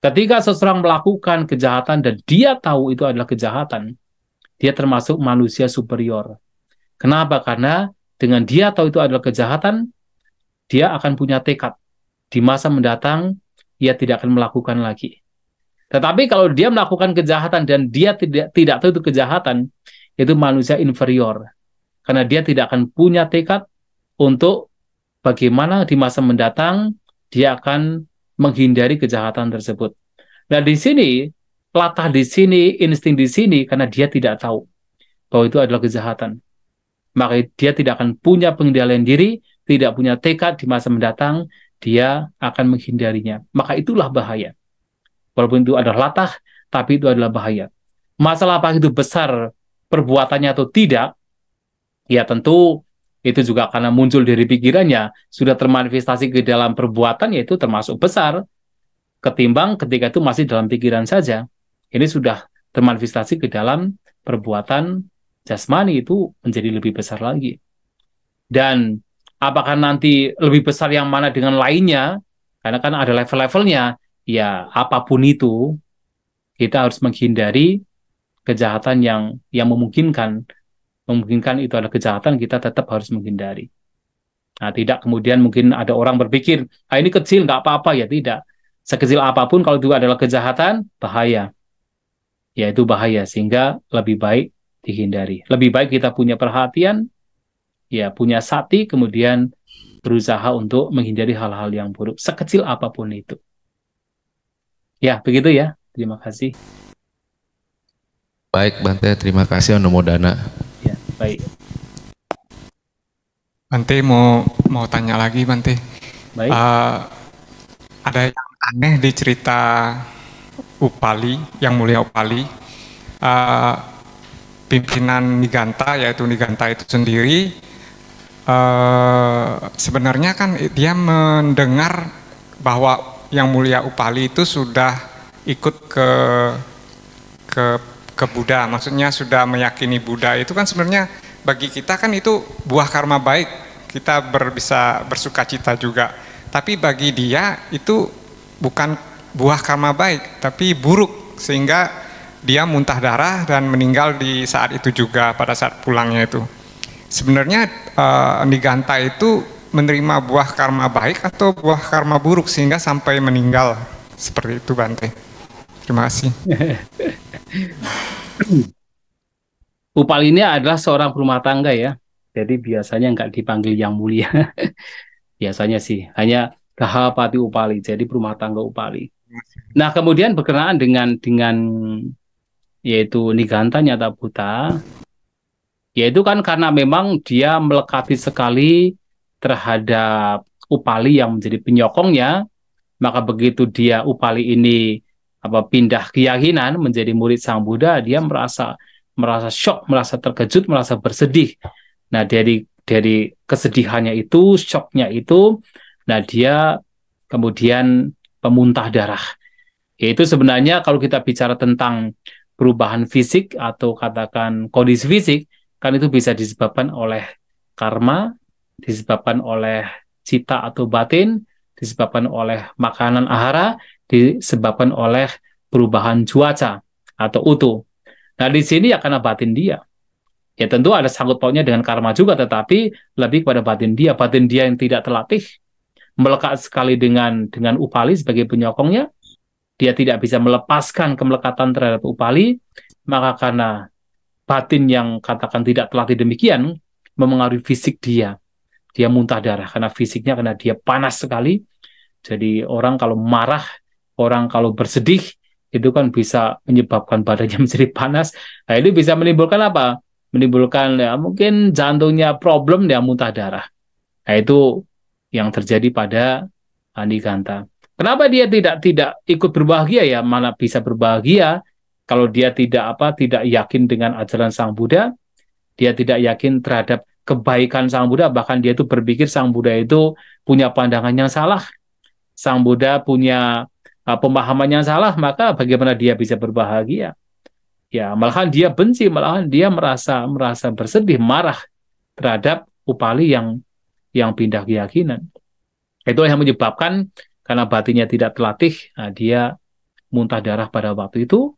Ketika seseorang melakukan kejahatan dan dia tahu itu adalah kejahatan, dia termasuk manusia superior. Kenapa? Karena dengan dia tahu itu adalah kejahatan, dia akan punya tekad. Di masa mendatang, ia tidak akan melakukan lagi. Tetapi kalau dia melakukan kejahatan dan dia tidak tidak tahu itu kejahatan, itu manusia inferior. Karena dia tidak akan punya tekad untuk bagaimana di masa mendatang dia akan menghindari kejahatan tersebut. Nah, di sini latah di sini, insting di sini karena dia tidak tahu bahwa itu adalah kejahatan. Maka dia tidak akan punya pengendalian diri, tidak punya tekad di masa mendatang, dia akan menghindarinya. Maka itulah bahaya. Walaupun itu adalah latah, tapi itu adalah bahaya. Masalah apa itu besar perbuatannya atau tidak, ya tentu itu juga karena muncul dari pikirannya sudah termanifestasi ke dalam perbuatan yaitu termasuk besar ketimbang ketika itu masih dalam pikiran saja ini sudah termanifestasi ke dalam perbuatan jasmani itu menjadi lebih besar lagi dan apakah nanti lebih besar yang mana dengan lainnya karena kan ada level-levelnya ya apapun itu kita harus menghindari kejahatan yang yang memungkinkan memungkinkan itu adalah kejahatan kita tetap harus menghindari. Nah, tidak kemudian mungkin ada orang berpikir, ah ini kecil nggak apa-apa ya tidak. Sekecil apapun kalau itu adalah kejahatan bahaya. Ya itu bahaya sehingga lebih baik dihindari. Lebih baik kita punya perhatian, ya punya sati kemudian berusaha untuk menghindari hal-hal yang buruk sekecil apapun itu. Ya, begitu ya. Terima kasih. Baik, Bante. Terima kasih Anomodana. Baik. Bante mau mau tanya lagi Bante. Baik. Uh, ada yang aneh di cerita Upali, yang mulia Upali. Uh, pimpinan Niganta yaitu Niganta itu sendiri uh, sebenarnya kan dia mendengar bahwa yang mulia Upali itu sudah ikut ke ke ke Buddha, maksudnya sudah meyakini Buddha itu kan sebenarnya bagi kita kan itu buah karma baik, kita ber, bisa bersuka cita juga. Tapi bagi dia itu bukan buah karma baik, tapi buruk sehingga dia muntah darah dan meninggal di saat itu juga pada saat pulangnya itu. Sebenarnya eh, Niganta itu menerima buah karma baik atau buah karma buruk sehingga sampai meninggal seperti itu Bante. Terima kasih. Upal ini adalah seorang rumah tangga ya. Jadi biasanya nggak dipanggil yang mulia. biasanya sih hanya dahapati upali. Jadi rumah tangga upali. Nah kemudian berkenaan dengan dengan yaitu niganta nyata buta. Yaitu kan karena memang dia melekati sekali terhadap upali yang menjadi penyokongnya. Maka begitu dia upali ini apa pindah keyakinan menjadi murid Sang Buddha, dia merasa merasa shock, merasa terkejut, merasa bersedih. Nah, dari dari kesedihannya itu, shocknya itu, nah dia kemudian pemuntah darah. Yaitu sebenarnya kalau kita bicara tentang perubahan fisik atau katakan kondisi fisik, kan itu bisa disebabkan oleh karma, disebabkan oleh cita atau batin, disebabkan oleh makanan ahara, disebabkan oleh perubahan cuaca atau utuh. Nah, di sini ya karena batin dia. Ya tentu ada sangkut pautnya dengan karma juga, tetapi lebih kepada batin dia. Batin dia yang tidak terlatih, melekat sekali dengan dengan upali sebagai penyokongnya, dia tidak bisa melepaskan kemelekatan terhadap upali, maka karena batin yang katakan tidak terlatih demikian, memengaruhi fisik dia. Dia muntah darah karena fisiknya, karena dia panas sekali. Jadi orang kalau marah orang kalau bersedih itu kan bisa menyebabkan badannya menjadi panas. Nah, ini bisa menimbulkan apa? Menimbulkan ya mungkin jantungnya problem ya muntah darah. Nah, itu yang terjadi pada Ganta. Kenapa dia tidak tidak ikut berbahagia ya? Mana bisa berbahagia kalau dia tidak apa tidak yakin dengan ajaran Sang Buddha, dia tidak yakin terhadap kebaikan Sang Buddha, bahkan dia itu berpikir Sang Buddha itu punya pandangan yang salah. Sang Buddha punya uh, pemahamannya salah, maka bagaimana dia bisa berbahagia? Ya, malahan dia benci, malahan dia merasa merasa bersedih, marah terhadap upali yang yang pindah keyakinan. Itu yang menyebabkan karena batinnya tidak terlatih, nah dia muntah darah pada waktu itu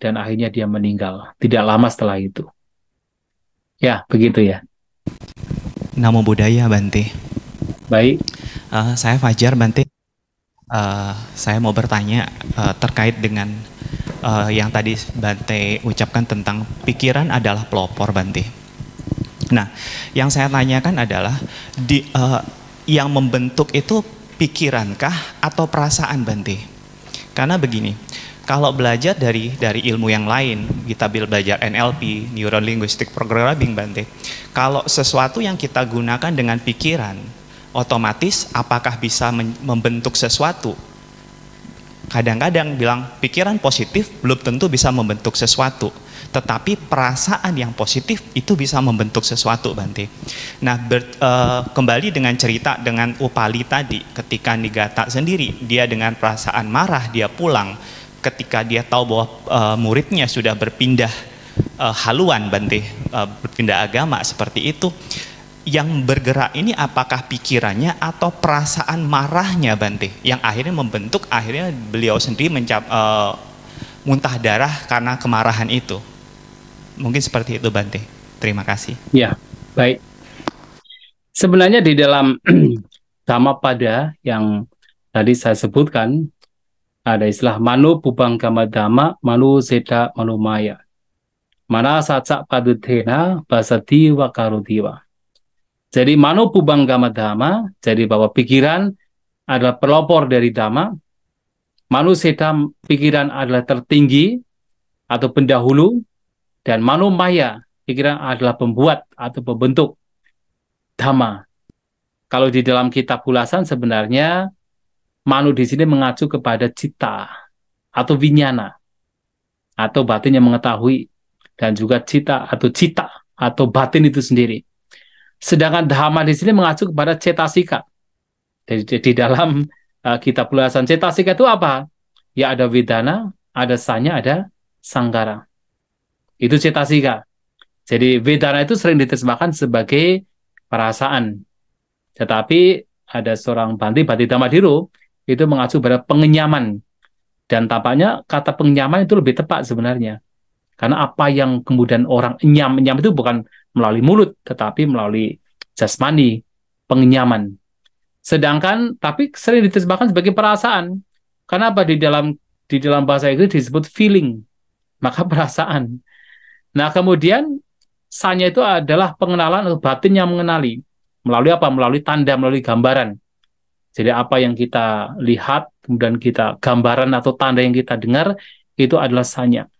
dan akhirnya dia meninggal tidak lama setelah itu. Ya, begitu ya. Namo budaya Bante. Baik. Uh, saya Fajar Bante. Eh, saya mau bertanya uh, terkait dengan uh, yang tadi Bante ucapkan tentang pikiran adalah pelopor Bante. Nah, yang saya tanyakan adalah di uh, yang membentuk itu pikirankah atau perasaan Bante? Karena begini, kalau belajar dari dari ilmu yang lain, kita belajar NLP, Neuro Linguistic Programming Bante. Kalau sesuatu yang kita gunakan dengan pikiran, otomatis apakah bisa membentuk sesuatu? Kadang-kadang bilang pikiran positif belum tentu bisa membentuk sesuatu, tetapi perasaan yang positif itu bisa membentuk sesuatu, Bante. Nah, ber, e, kembali dengan cerita dengan Upali tadi, ketika Nigata sendiri, dia dengan perasaan marah dia pulang, ketika dia tahu bahwa e, muridnya sudah berpindah e, haluan, Bante, e, berpindah agama seperti itu yang bergerak ini apakah pikirannya atau perasaan marahnya Bante yang akhirnya membentuk akhirnya beliau sendiri mencap, e, muntah darah karena kemarahan itu. Mungkin seperti itu Bante. Terima kasih. Ya, baik. Sebenarnya di dalam sama pada yang tadi saya sebutkan ada istilah manu bubang kama manu zeta manu maya. Mana saca padutena basati wa karutiwa jadi manopubang gama dhamma, jadi bahwa pikiran adalah pelopor dari dhamma. Manusia pikiran adalah tertinggi atau pendahulu dan manu maya pikiran adalah pembuat atau pembentuk dhamma. Kalau di dalam kitab ulasan sebenarnya manu di sini mengacu kepada cita atau vinyana atau batin yang mengetahui dan juga cita atau cita atau batin itu sendiri. Sedangkan Dhamma di sini mengacu kepada cetasika. Jadi di, dalam uh, kitab ulasan cetasika itu apa? Ya ada vidana, ada Sanya, ada Sangkara. Itu cetasika. Jadi vidana itu sering diterjemahkan sebagai perasaan. Tetapi ada seorang Banti, Banti Damadiru, itu mengacu pada pengenyaman. Dan tampaknya kata pengenyaman itu lebih tepat sebenarnya. Karena apa yang kemudian orang enyam, enyam itu bukan melalui mulut, tetapi melalui jasmani, pengenyaman. Sedangkan tapi sering diterjemahkan sebagai perasaan. Karena apa di dalam di dalam bahasa Inggris disebut feeling, maka perasaan. Nah, kemudian sanya itu adalah pengenalan atau batin yang mengenali melalui apa? Melalui tanda, melalui gambaran. Jadi apa yang kita lihat, kemudian kita gambaran atau tanda yang kita dengar itu adalah sanya.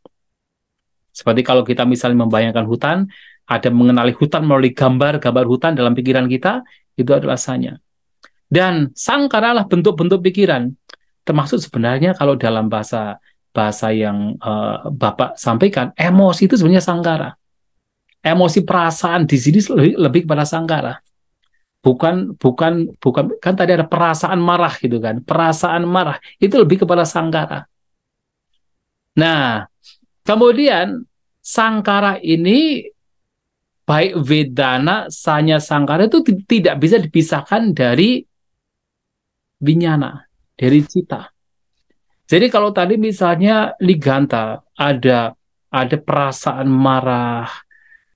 Seperti kalau kita misalnya membayangkan hutan, ada mengenali hutan melalui gambar-gambar hutan dalam pikiran kita, itu adalah sanya. Dan sangkara lah bentuk-bentuk pikiran, termasuk sebenarnya kalau dalam bahasa bahasa yang uh, Bapak sampaikan, emosi itu sebenarnya sangkara. Emosi perasaan di sini lebih, lebih kepada sangkara. Bukan bukan bukan kan tadi ada perasaan marah gitu kan. Perasaan marah itu lebih kepada sangkara. Nah, kemudian sangkara ini baik Vedana, Sanya, Sangkara itu tidak bisa dipisahkan dari binyana, dari cita. Jadi kalau tadi misalnya Liganta ada ada perasaan marah,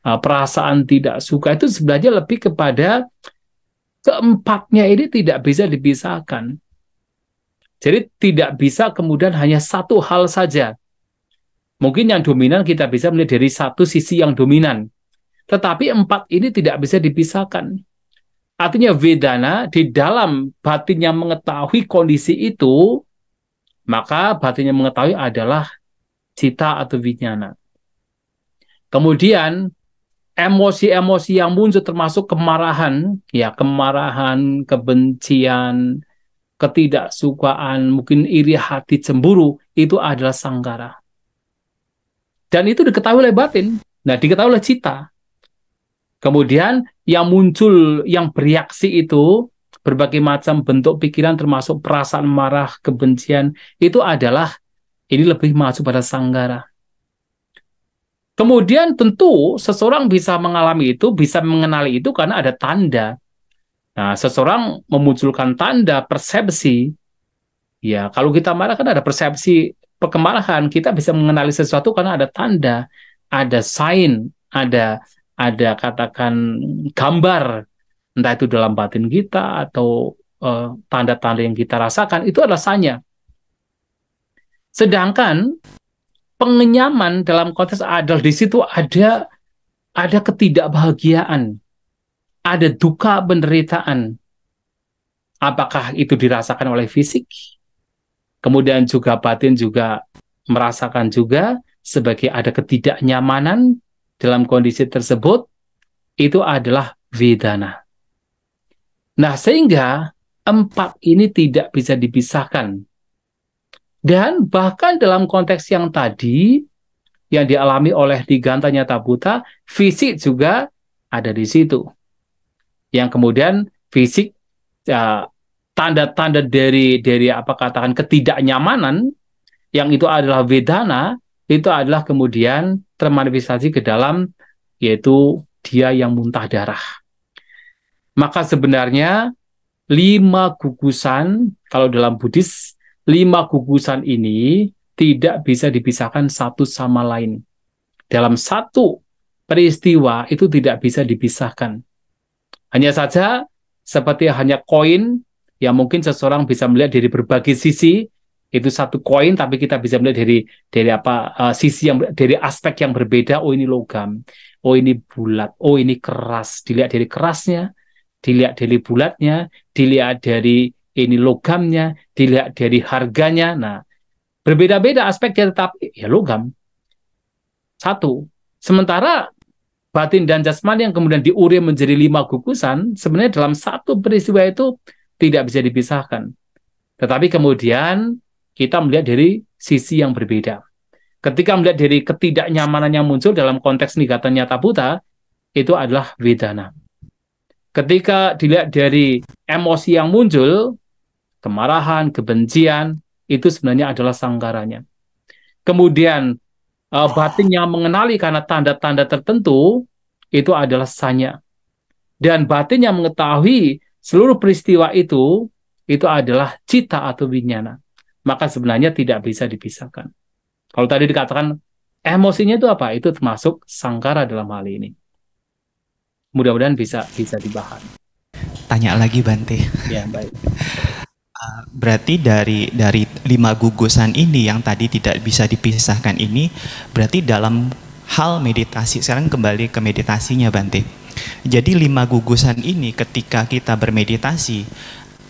eh, perasaan tidak suka itu sebenarnya lebih kepada keempatnya ini tidak bisa dipisahkan. Jadi tidak bisa kemudian hanya satu hal saja. Mungkin yang dominan kita bisa melihat dari satu sisi yang dominan. Tetapi empat ini tidak bisa dipisahkan. Artinya Vedana di dalam batin yang mengetahui kondisi itu, maka batinnya mengetahui adalah cita atau vinyana. Kemudian emosi-emosi yang muncul termasuk kemarahan, ya kemarahan, kebencian, ketidaksukaan, mungkin iri hati, cemburu, itu adalah sanggara. Dan itu diketahui oleh batin. Nah, diketahui oleh cita. Kemudian yang muncul, yang bereaksi itu berbagai macam bentuk pikiran termasuk perasaan marah, kebencian itu adalah ini lebih masuk pada sanggara. Kemudian tentu seseorang bisa mengalami itu, bisa mengenali itu karena ada tanda. Nah, seseorang memunculkan tanda persepsi. Ya, kalau kita marah kan ada persepsi kemarahan, kita bisa mengenali sesuatu karena ada tanda, ada sign, ada ada katakan gambar entah itu dalam batin kita atau eh, tanda-tanda uh, yang kita rasakan itu adalah sanya. Sedangkan pengenyaman dalam konteks adal di situ ada ada ketidakbahagiaan, ada duka penderitaan. Apakah itu dirasakan oleh fisik? Kemudian juga batin juga merasakan juga sebagai ada ketidaknyamanan, dalam kondisi tersebut itu adalah vedana. Nah, sehingga empat ini tidak bisa dipisahkan. Dan bahkan dalam konteks yang tadi, yang dialami oleh Nyata Buta, fisik juga ada di situ. Yang kemudian fisik ya, tanda-tanda uh, dari dari apa katakan ketidaknyamanan yang itu adalah vedana itu adalah kemudian termanifestasi ke dalam yaitu dia yang muntah darah. Maka sebenarnya lima gugusan kalau dalam Buddhis lima gugusan ini tidak bisa dipisahkan satu sama lain. Dalam satu peristiwa itu tidak bisa dipisahkan. Hanya saja seperti hanya koin yang mungkin seseorang bisa melihat dari berbagai sisi, itu satu koin tapi kita bisa melihat dari dari apa uh, sisi yang dari aspek yang berbeda oh ini logam oh ini bulat oh ini keras dilihat dari kerasnya dilihat dari bulatnya dilihat dari ini logamnya dilihat dari harganya nah berbeda-beda aspeknya tetapi ya logam satu sementara batin dan jasmani yang kemudian diurai menjadi lima gugusan sebenarnya dalam satu peristiwa itu tidak bisa dipisahkan tetapi kemudian kita melihat dari sisi yang berbeda. Ketika melihat dari ketidaknyamanan yang muncul dalam konteks nigata nyata buta, itu adalah vedana. Ketika dilihat dari emosi yang muncul, kemarahan, kebencian, itu sebenarnya adalah sanggaranya. Kemudian uh, eh, batin yang mengenali karena tanda-tanda tertentu, itu adalah sanya. Dan batin yang mengetahui seluruh peristiwa itu, itu adalah cita atau winyana maka sebenarnya tidak bisa dipisahkan. Kalau tadi dikatakan emosinya itu apa? Itu termasuk sangkara dalam hal ini. Mudah-mudahan bisa bisa dibahas. Tanya lagi Bante. Ya, baik. Ah, berarti dari dari lima gugusan ini yang tadi tidak bisa dipisahkan ini berarti dalam hal meditasi sekarang kembali ke meditasinya Bante. Jadi lima gugusan ini ketika kita bermeditasi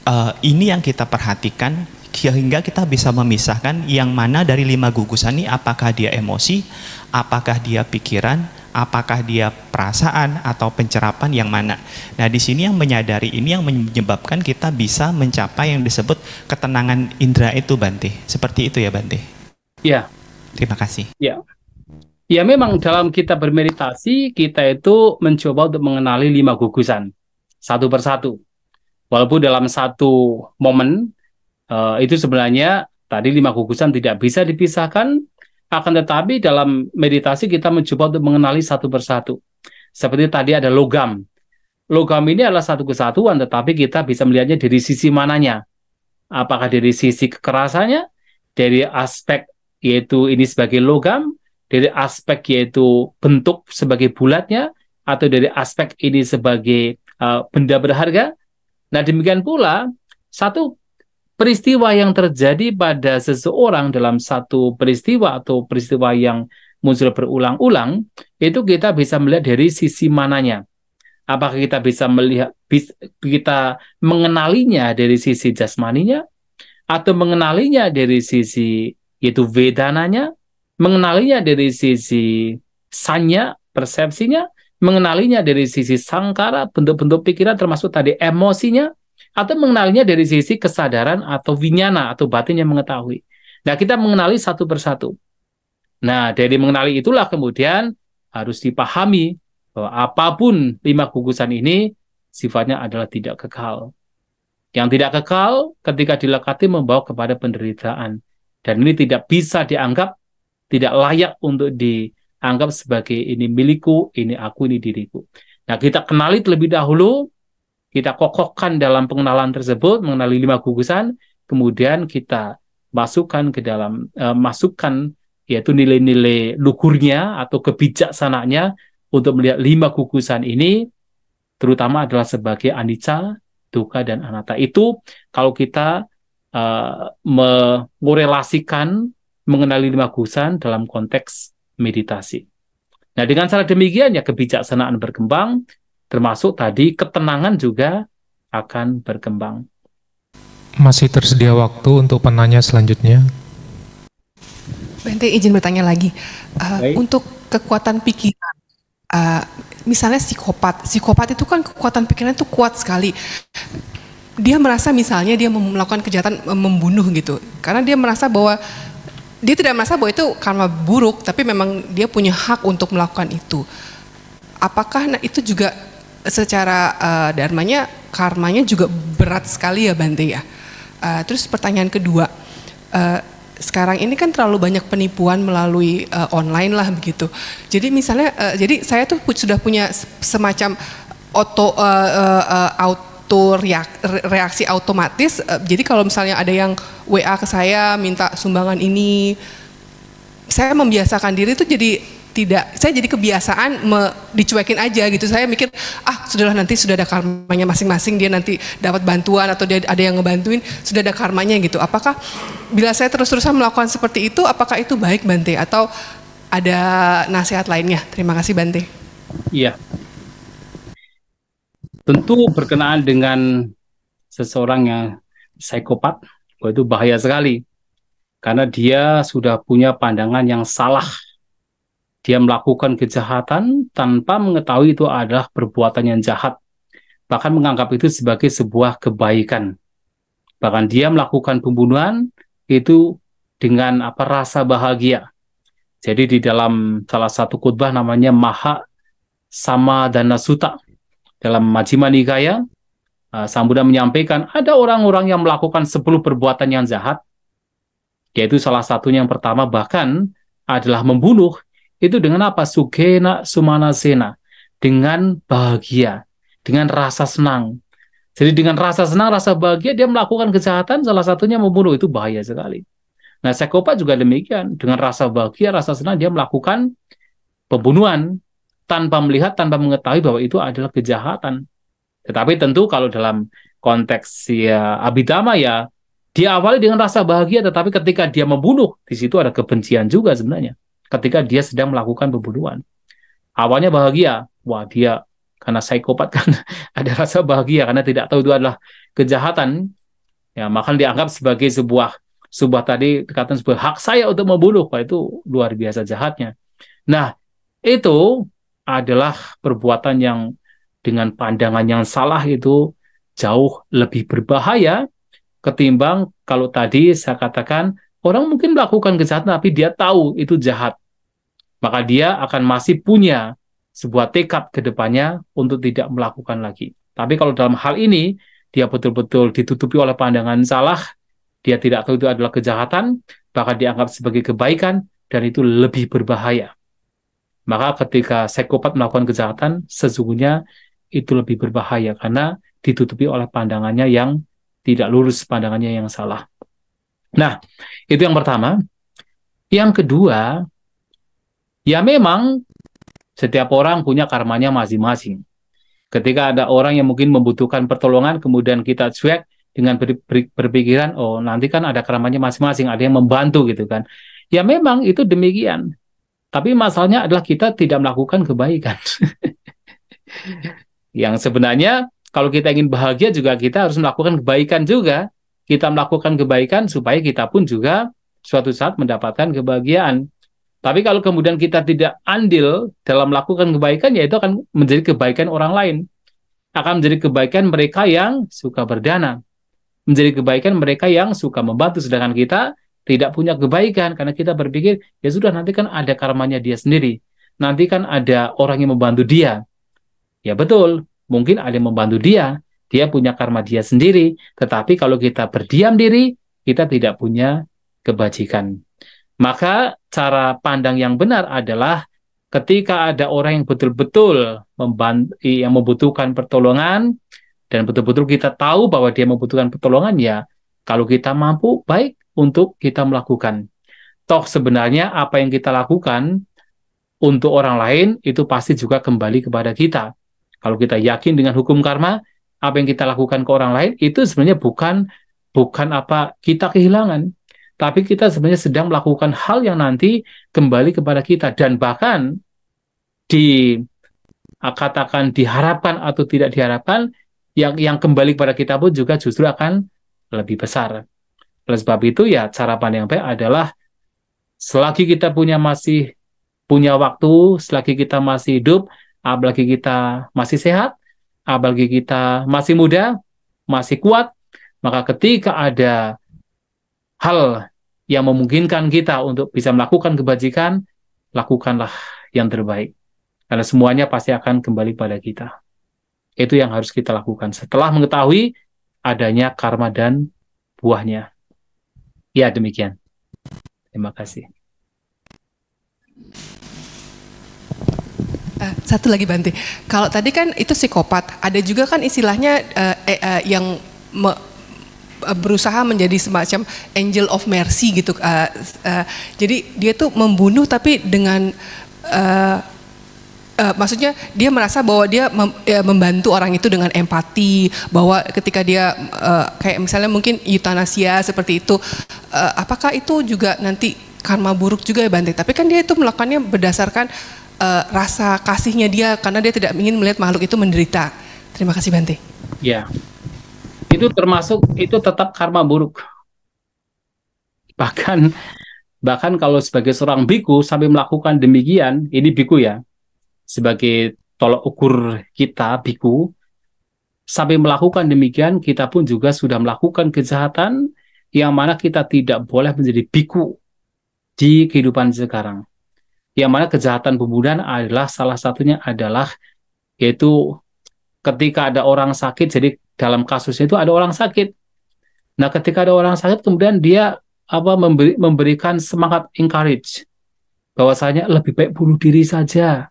uh, ini yang kita perhatikan sehingga kita bisa memisahkan yang mana dari lima gugusan ini apakah dia emosi, apakah dia pikiran, apakah dia perasaan atau pencerapan yang mana. Nah, di sini yang menyadari ini yang menyebabkan kita bisa mencapai yang disebut ketenangan indera itu Bante. Seperti itu ya Bante. ya Terima kasih. Iya. Ya memang dalam kita bermeditasi kita itu mencoba untuk mengenali lima gugusan satu persatu. Walaupun dalam satu momen Uh, itu sebenarnya tadi lima gugusan tidak bisa dipisahkan, akan tetapi dalam meditasi kita mencoba untuk mengenali satu persatu. Seperti tadi ada logam. Logam ini adalah satu kesatuan, tetapi kita bisa melihatnya dari sisi mananya. Apakah dari sisi kekerasannya, dari aspek yaitu ini sebagai logam, dari aspek yaitu bentuk sebagai bulatnya, atau dari aspek ini sebagai uh, benda berharga. Nah demikian pula satu peristiwa yang terjadi pada seseorang dalam satu peristiwa atau peristiwa yang muncul berulang-ulang, itu kita bisa melihat dari sisi mananya. Apakah kita bisa melihat kita mengenalinya dari sisi jasmaninya atau mengenalinya dari sisi yaitu vedananya, mengenalinya dari sisi sanya, persepsinya, mengenalinya dari sisi sangkara, bentuk-bentuk pikiran termasuk tadi emosinya, atau mengenalinya dari sisi kesadaran atau winyana atau batin yang mengetahui. Nah, kita mengenali satu persatu. Nah, dari mengenali itulah kemudian harus dipahami bahwa apapun lima gugusan ini sifatnya adalah tidak kekal. Yang tidak kekal ketika dilekati membawa kepada penderitaan. Dan ini tidak bisa dianggap, tidak layak untuk dianggap sebagai ini milikku, ini aku, ini diriku. Nah, kita kenali terlebih dahulu kita kokohkan dalam pengenalan tersebut mengenali lima gugusan kemudian kita masukkan ke dalam uh, masukkan yaitu nilai-nilai lukurnya atau kebijaksanaannya untuk melihat lima gugusan ini terutama adalah sebagai anicca, duka dan anatta. Itu kalau kita uh, eh, mengorelasikan mengenali lima gugusan dalam konteks meditasi. Nah, dengan cara demikian ya kebijaksanaan berkembang, Termasuk tadi ketenangan juga akan berkembang. Masih tersedia waktu untuk penanya selanjutnya. Bente izin bertanya lagi. Uh, untuk kekuatan pikiran, uh, misalnya psikopat. Psikopat itu kan kekuatan pikiran itu kuat sekali. Dia merasa misalnya dia melakukan kejahatan eh, membunuh gitu. Karena dia merasa bahwa dia tidak merasa bahwa itu karma buruk, tapi memang dia punya hak untuk melakukan itu. Apakah nah, itu juga secara uh, dharmanya karmanya juga berat sekali ya Bante ya. Uh, terus pertanyaan kedua, uh, sekarang ini kan terlalu banyak penipuan melalui uh, online lah begitu. Jadi misalnya, uh, jadi saya tuh sudah punya semacam auto uh, uh, uh, auto reak, reaksi otomatis. jadi kalau misalnya ada yang WA ke saya minta sumbangan ini, saya membiasakan diri tuh jadi tidak saya jadi kebiasaan me, dicuekin aja gitu saya mikir ah sudahlah nanti sudah ada karmanya masing-masing dia nanti dapat bantuan atau dia ada yang ngebantuin sudah ada karmanya gitu apakah bila saya terus-terusan melakukan seperti itu apakah itu baik Bante atau ada nasihat lainnya terima kasih Bante iya tentu berkenaan dengan seseorang yang psikopat itu bahaya sekali karena dia sudah punya pandangan yang salah dia melakukan kejahatan tanpa mengetahui itu adalah perbuatan yang jahat, bahkan menganggap itu sebagai sebuah kebaikan. Bahkan dia melakukan pembunuhan itu dengan apa rasa bahagia. Jadi di dalam salah satu khutbah namanya Maha Sama Dana Suta dalam Majjhima Nikaya Uh, Sang menyampaikan ada orang-orang yang melakukan 10 perbuatan yang jahat, yaitu salah satunya yang pertama bahkan adalah membunuh itu dengan apa? Sugena sumanasena. Dengan bahagia. Dengan rasa senang. Jadi dengan rasa senang, rasa bahagia, dia melakukan kejahatan, salah satunya membunuh. Itu bahaya sekali. Nah, psikopat juga demikian. Dengan rasa bahagia, rasa senang, dia melakukan pembunuhan tanpa melihat, tanpa mengetahui bahwa itu adalah kejahatan. Tetapi tentu kalau dalam konteks ya abidama ya, diawali dengan rasa bahagia, tetapi ketika dia membunuh, di situ ada kebencian juga sebenarnya ketika dia sedang melakukan pembunuhan. Awalnya bahagia, wah dia karena psikopat kan ada rasa bahagia karena tidak tahu itu adalah kejahatan, ya maka dianggap sebagai sebuah sebuah tadi dikatakan sebuah hak saya untuk membunuh, wah itu luar biasa jahatnya. Nah itu adalah perbuatan yang dengan pandangan yang salah itu jauh lebih berbahaya ketimbang kalau tadi saya katakan Orang mungkin melakukan kejahatan tapi dia tahu itu jahat. Maka dia akan masih punya sebuah tekad ke depannya untuk tidak melakukan lagi. Tapi kalau dalam hal ini dia betul-betul ditutupi oleh pandangan salah, dia tidak tahu itu adalah kejahatan, bahkan dianggap sebagai kebaikan dan itu lebih berbahaya. Maka ketika psikopat melakukan kejahatan, sesungguhnya itu lebih berbahaya karena ditutupi oleh pandangannya yang tidak lurus, pandangannya yang salah. Nah, itu yang pertama. Yang kedua, ya memang setiap orang punya karmanya masing-masing. Ketika ada orang yang mungkin membutuhkan pertolongan, kemudian kita cuek dengan ber ber berpikiran, oh nanti kan ada karmanya masing-masing, ada yang membantu gitu kan. Ya memang itu demikian. Tapi masalahnya adalah kita tidak melakukan kebaikan. yang sebenarnya kalau kita ingin bahagia juga kita harus melakukan kebaikan juga kita melakukan kebaikan supaya kita pun juga suatu saat mendapatkan kebahagiaan. Tapi kalau kemudian kita tidak andil dalam melakukan kebaikan, yaitu akan menjadi kebaikan orang lain. Akan menjadi kebaikan mereka yang suka berdana. Menjadi kebaikan mereka yang suka membantu. Sedangkan kita tidak punya kebaikan karena kita berpikir, ya sudah nanti kan ada karmanya dia sendiri. Nanti kan ada orang yang membantu dia. Ya betul, mungkin ada yang membantu dia, dia punya karma dia sendiri, tetapi kalau kita berdiam diri, kita tidak punya kebajikan. Maka cara pandang yang benar adalah ketika ada orang yang betul-betul yang membutuhkan pertolongan dan betul-betul kita tahu bahwa dia membutuhkan pertolongan ya kalau kita mampu baik untuk kita melakukan toh sebenarnya apa yang kita lakukan untuk orang lain itu pasti juga kembali kepada kita kalau kita yakin dengan hukum karma apa yang kita lakukan ke orang lain itu sebenarnya bukan bukan apa kita kehilangan, tapi kita sebenarnya sedang melakukan hal yang nanti kembali kepada kita dan bahkan di ah, katakan diharapkan atau tidak diharapkan yang yang kembali kepada kita pun juga justru akan lebih besar. Oleh sebab itu ya cara pandang baik adalah selagi kita punya masih punya waktu, selagi kita masih hidup, apalagi kita masih sehat, apalagi kita masih muda, masih kuat, maka ketika ada hal yang memungkinkan kita untuk bisa melakukan kebajikan, lakukanlah yang terbaik. Karena semuanya pasti akan kembali pada kita. Itu yang harus kita lakukan setelah mengetahui adanya karma dan buahnya. Ya, demikian. Terima kasih. Uh, satu lagi Banti, kalau tadi kan itu psikopat, ada juga kan istilahnya uh, eh, uh, yang me, uh, berusaha menjadi semacam angel of mercy gitu. Uh, uh, jadi dia tuh membunuh tapi dengan uh, uh, maksudnya dia merasa bahwa dia mem, ya, membantu orang itu dengan empati bahwa ketika dia uh, kayak misalnya mungkin euthanasia seperti itu uh, apakah itu juga nanti karma buruk juga ya Bante tapi kan dia itu melakukannya berdasarkan uh, rasa kasihnya dia karena dia tidak ingin melihat makhluk itu menderita. Terima kasih Bante. Ya. Itu termasuk itu tetap karma buruk. Bahkan bahkan kalau sebagai seorang biku sampai melakukan demikian, ini biku ya. Sebagai tolok ukur kita biku sampai melakukan demikian kita pun juga sudah melakukan kejahatan yang mana kita tidak boleh menjadi biku di kehidupan sekarang yang mana kejahatan pembunuhan adalah salah satunya adalah yaitu ketika ada orang sakit jadi dalam kasusnya itu ada orang sakit nah ketika ada orang sakit kemudian dia apa memberi, memberikan semangat encourage bahwasanya lebih baik bunuh diri saja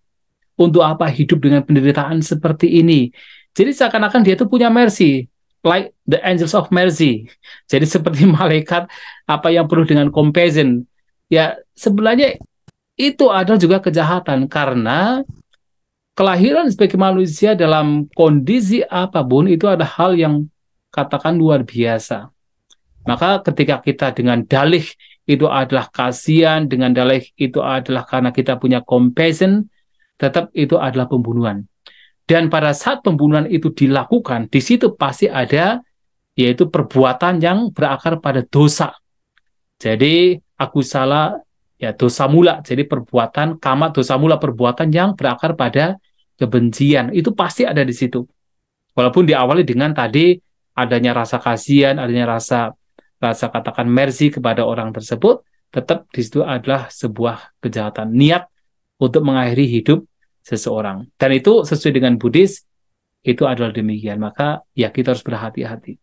untuk apa hidup dengan penderitaan seperti ini jadi seakan-akan dia itu punya mercy like the angels of mercy jadi seperti malaikat apa yang perlu dengan compassion ya sebenarnya itu adalah juga kejahatan karena kelahiran sebagai manusia dalam kondisi apapun itu ada hal yang katakan luar biasa. Maka ketika kita dengan dalih itu adalah kasihan, dengan dalih itu adalah karena kita punya compassion, tetap itu adalah pembunuhan. Dan pada saat pembunuhan itu dilakukan, di situ pasti ada yaitu perbuatan yang berakar pada dosa. Jadi aku salah ya dosa mula jadi perbuatan kama dosa mula perbuatan yang berakar pada kebencian itu pasti ada di situ walaupun diawali dengan tadi adanya rasa kasihan adanya rasa rasa katakan mercy kepada orang tersebut tetap di situ adalah sebuah kejahatan niat untuk mengakhiri hidup seseorang dan itu sesuai dengan Buddhis itu adalah demikian maka ya kita harus berhati-hati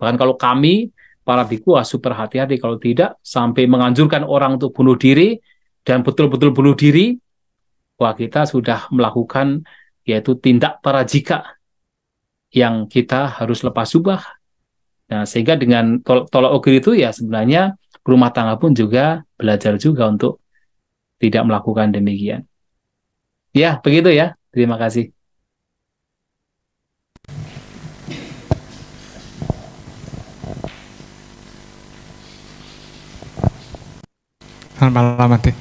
bahkan kalau kami para biku ah, super hati-hati kalau tidak sampai menganjurkan orang untuk bunuh diri dan betul-betul bunuh diri wah kita sudah melakukan yaitu tindak para jika yang kita harus lepas subah nah sehingga dengan tol tolak ukur itu ya sebenarnya rumah tangga pun juga belajar juga untuk tidak melakukan demikian ya begitu ya terima kasih Selamat malam Mati. Uh,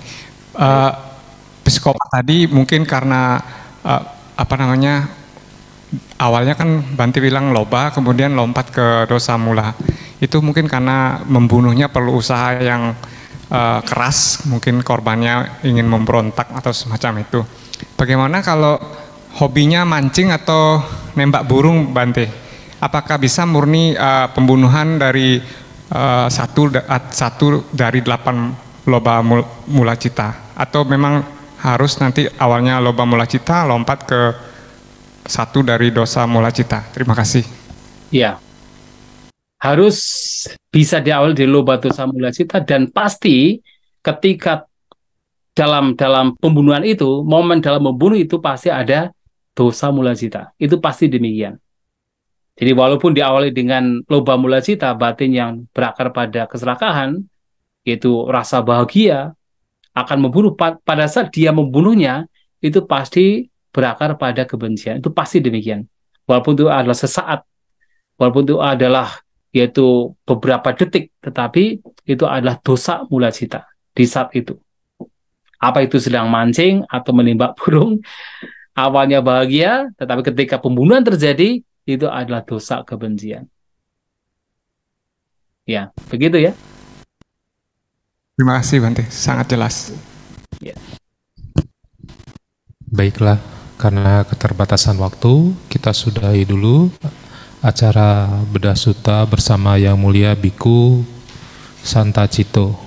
eh, psikopat tadi mungkin karena uh, apa namanya awalnya kan Banti bilang loba kemudian lompat ke dosa mula itu mungkin karena membunuhnya perlu usaha yang uh, keras mungkin korbannya ingin memberontak atau semacam itu bagaimana kalau hobinya mancing atau nembak burung Banti apakah bisa murni uh, pembunuhan dari uh, satu da satu dari delapan loba mula cita atau memang harus nanti awalnya loba mula cita lompat ke satu dari dosa mula cita terima kasih ya harus bisa di awal di loba dosa mula cita dan pasti ketika dalam dalam pembunuhan itu momen dalam membunuh itu pasti ada dosa mula cita itu pasti demikian jadi walaupun diawali dengan loba mula cita batin yang berakar pada keserakahan, yaitu rasa bahagia akan membunuh pada saat dia membunuhnya itu pasti berakar pada kebencian itu pasti demikian walaupun itu adalah sesaat walaupun itu adalah yaitu beberapa detik tetapi itu adalah dosa mula cita di saat itu apa itu sedang mancing atau menembak burung awalnya bahagia tetapi ketika pembunuhan terjadi itu adalah dosa kebencian ya begitu ya Terima kasih Bante, sangat jelas. Ya. Baiklah, karena keterbatasan waktu, kita sudahi dulu acara bedah suta bersama Yang Mulia Biku Santa Cito.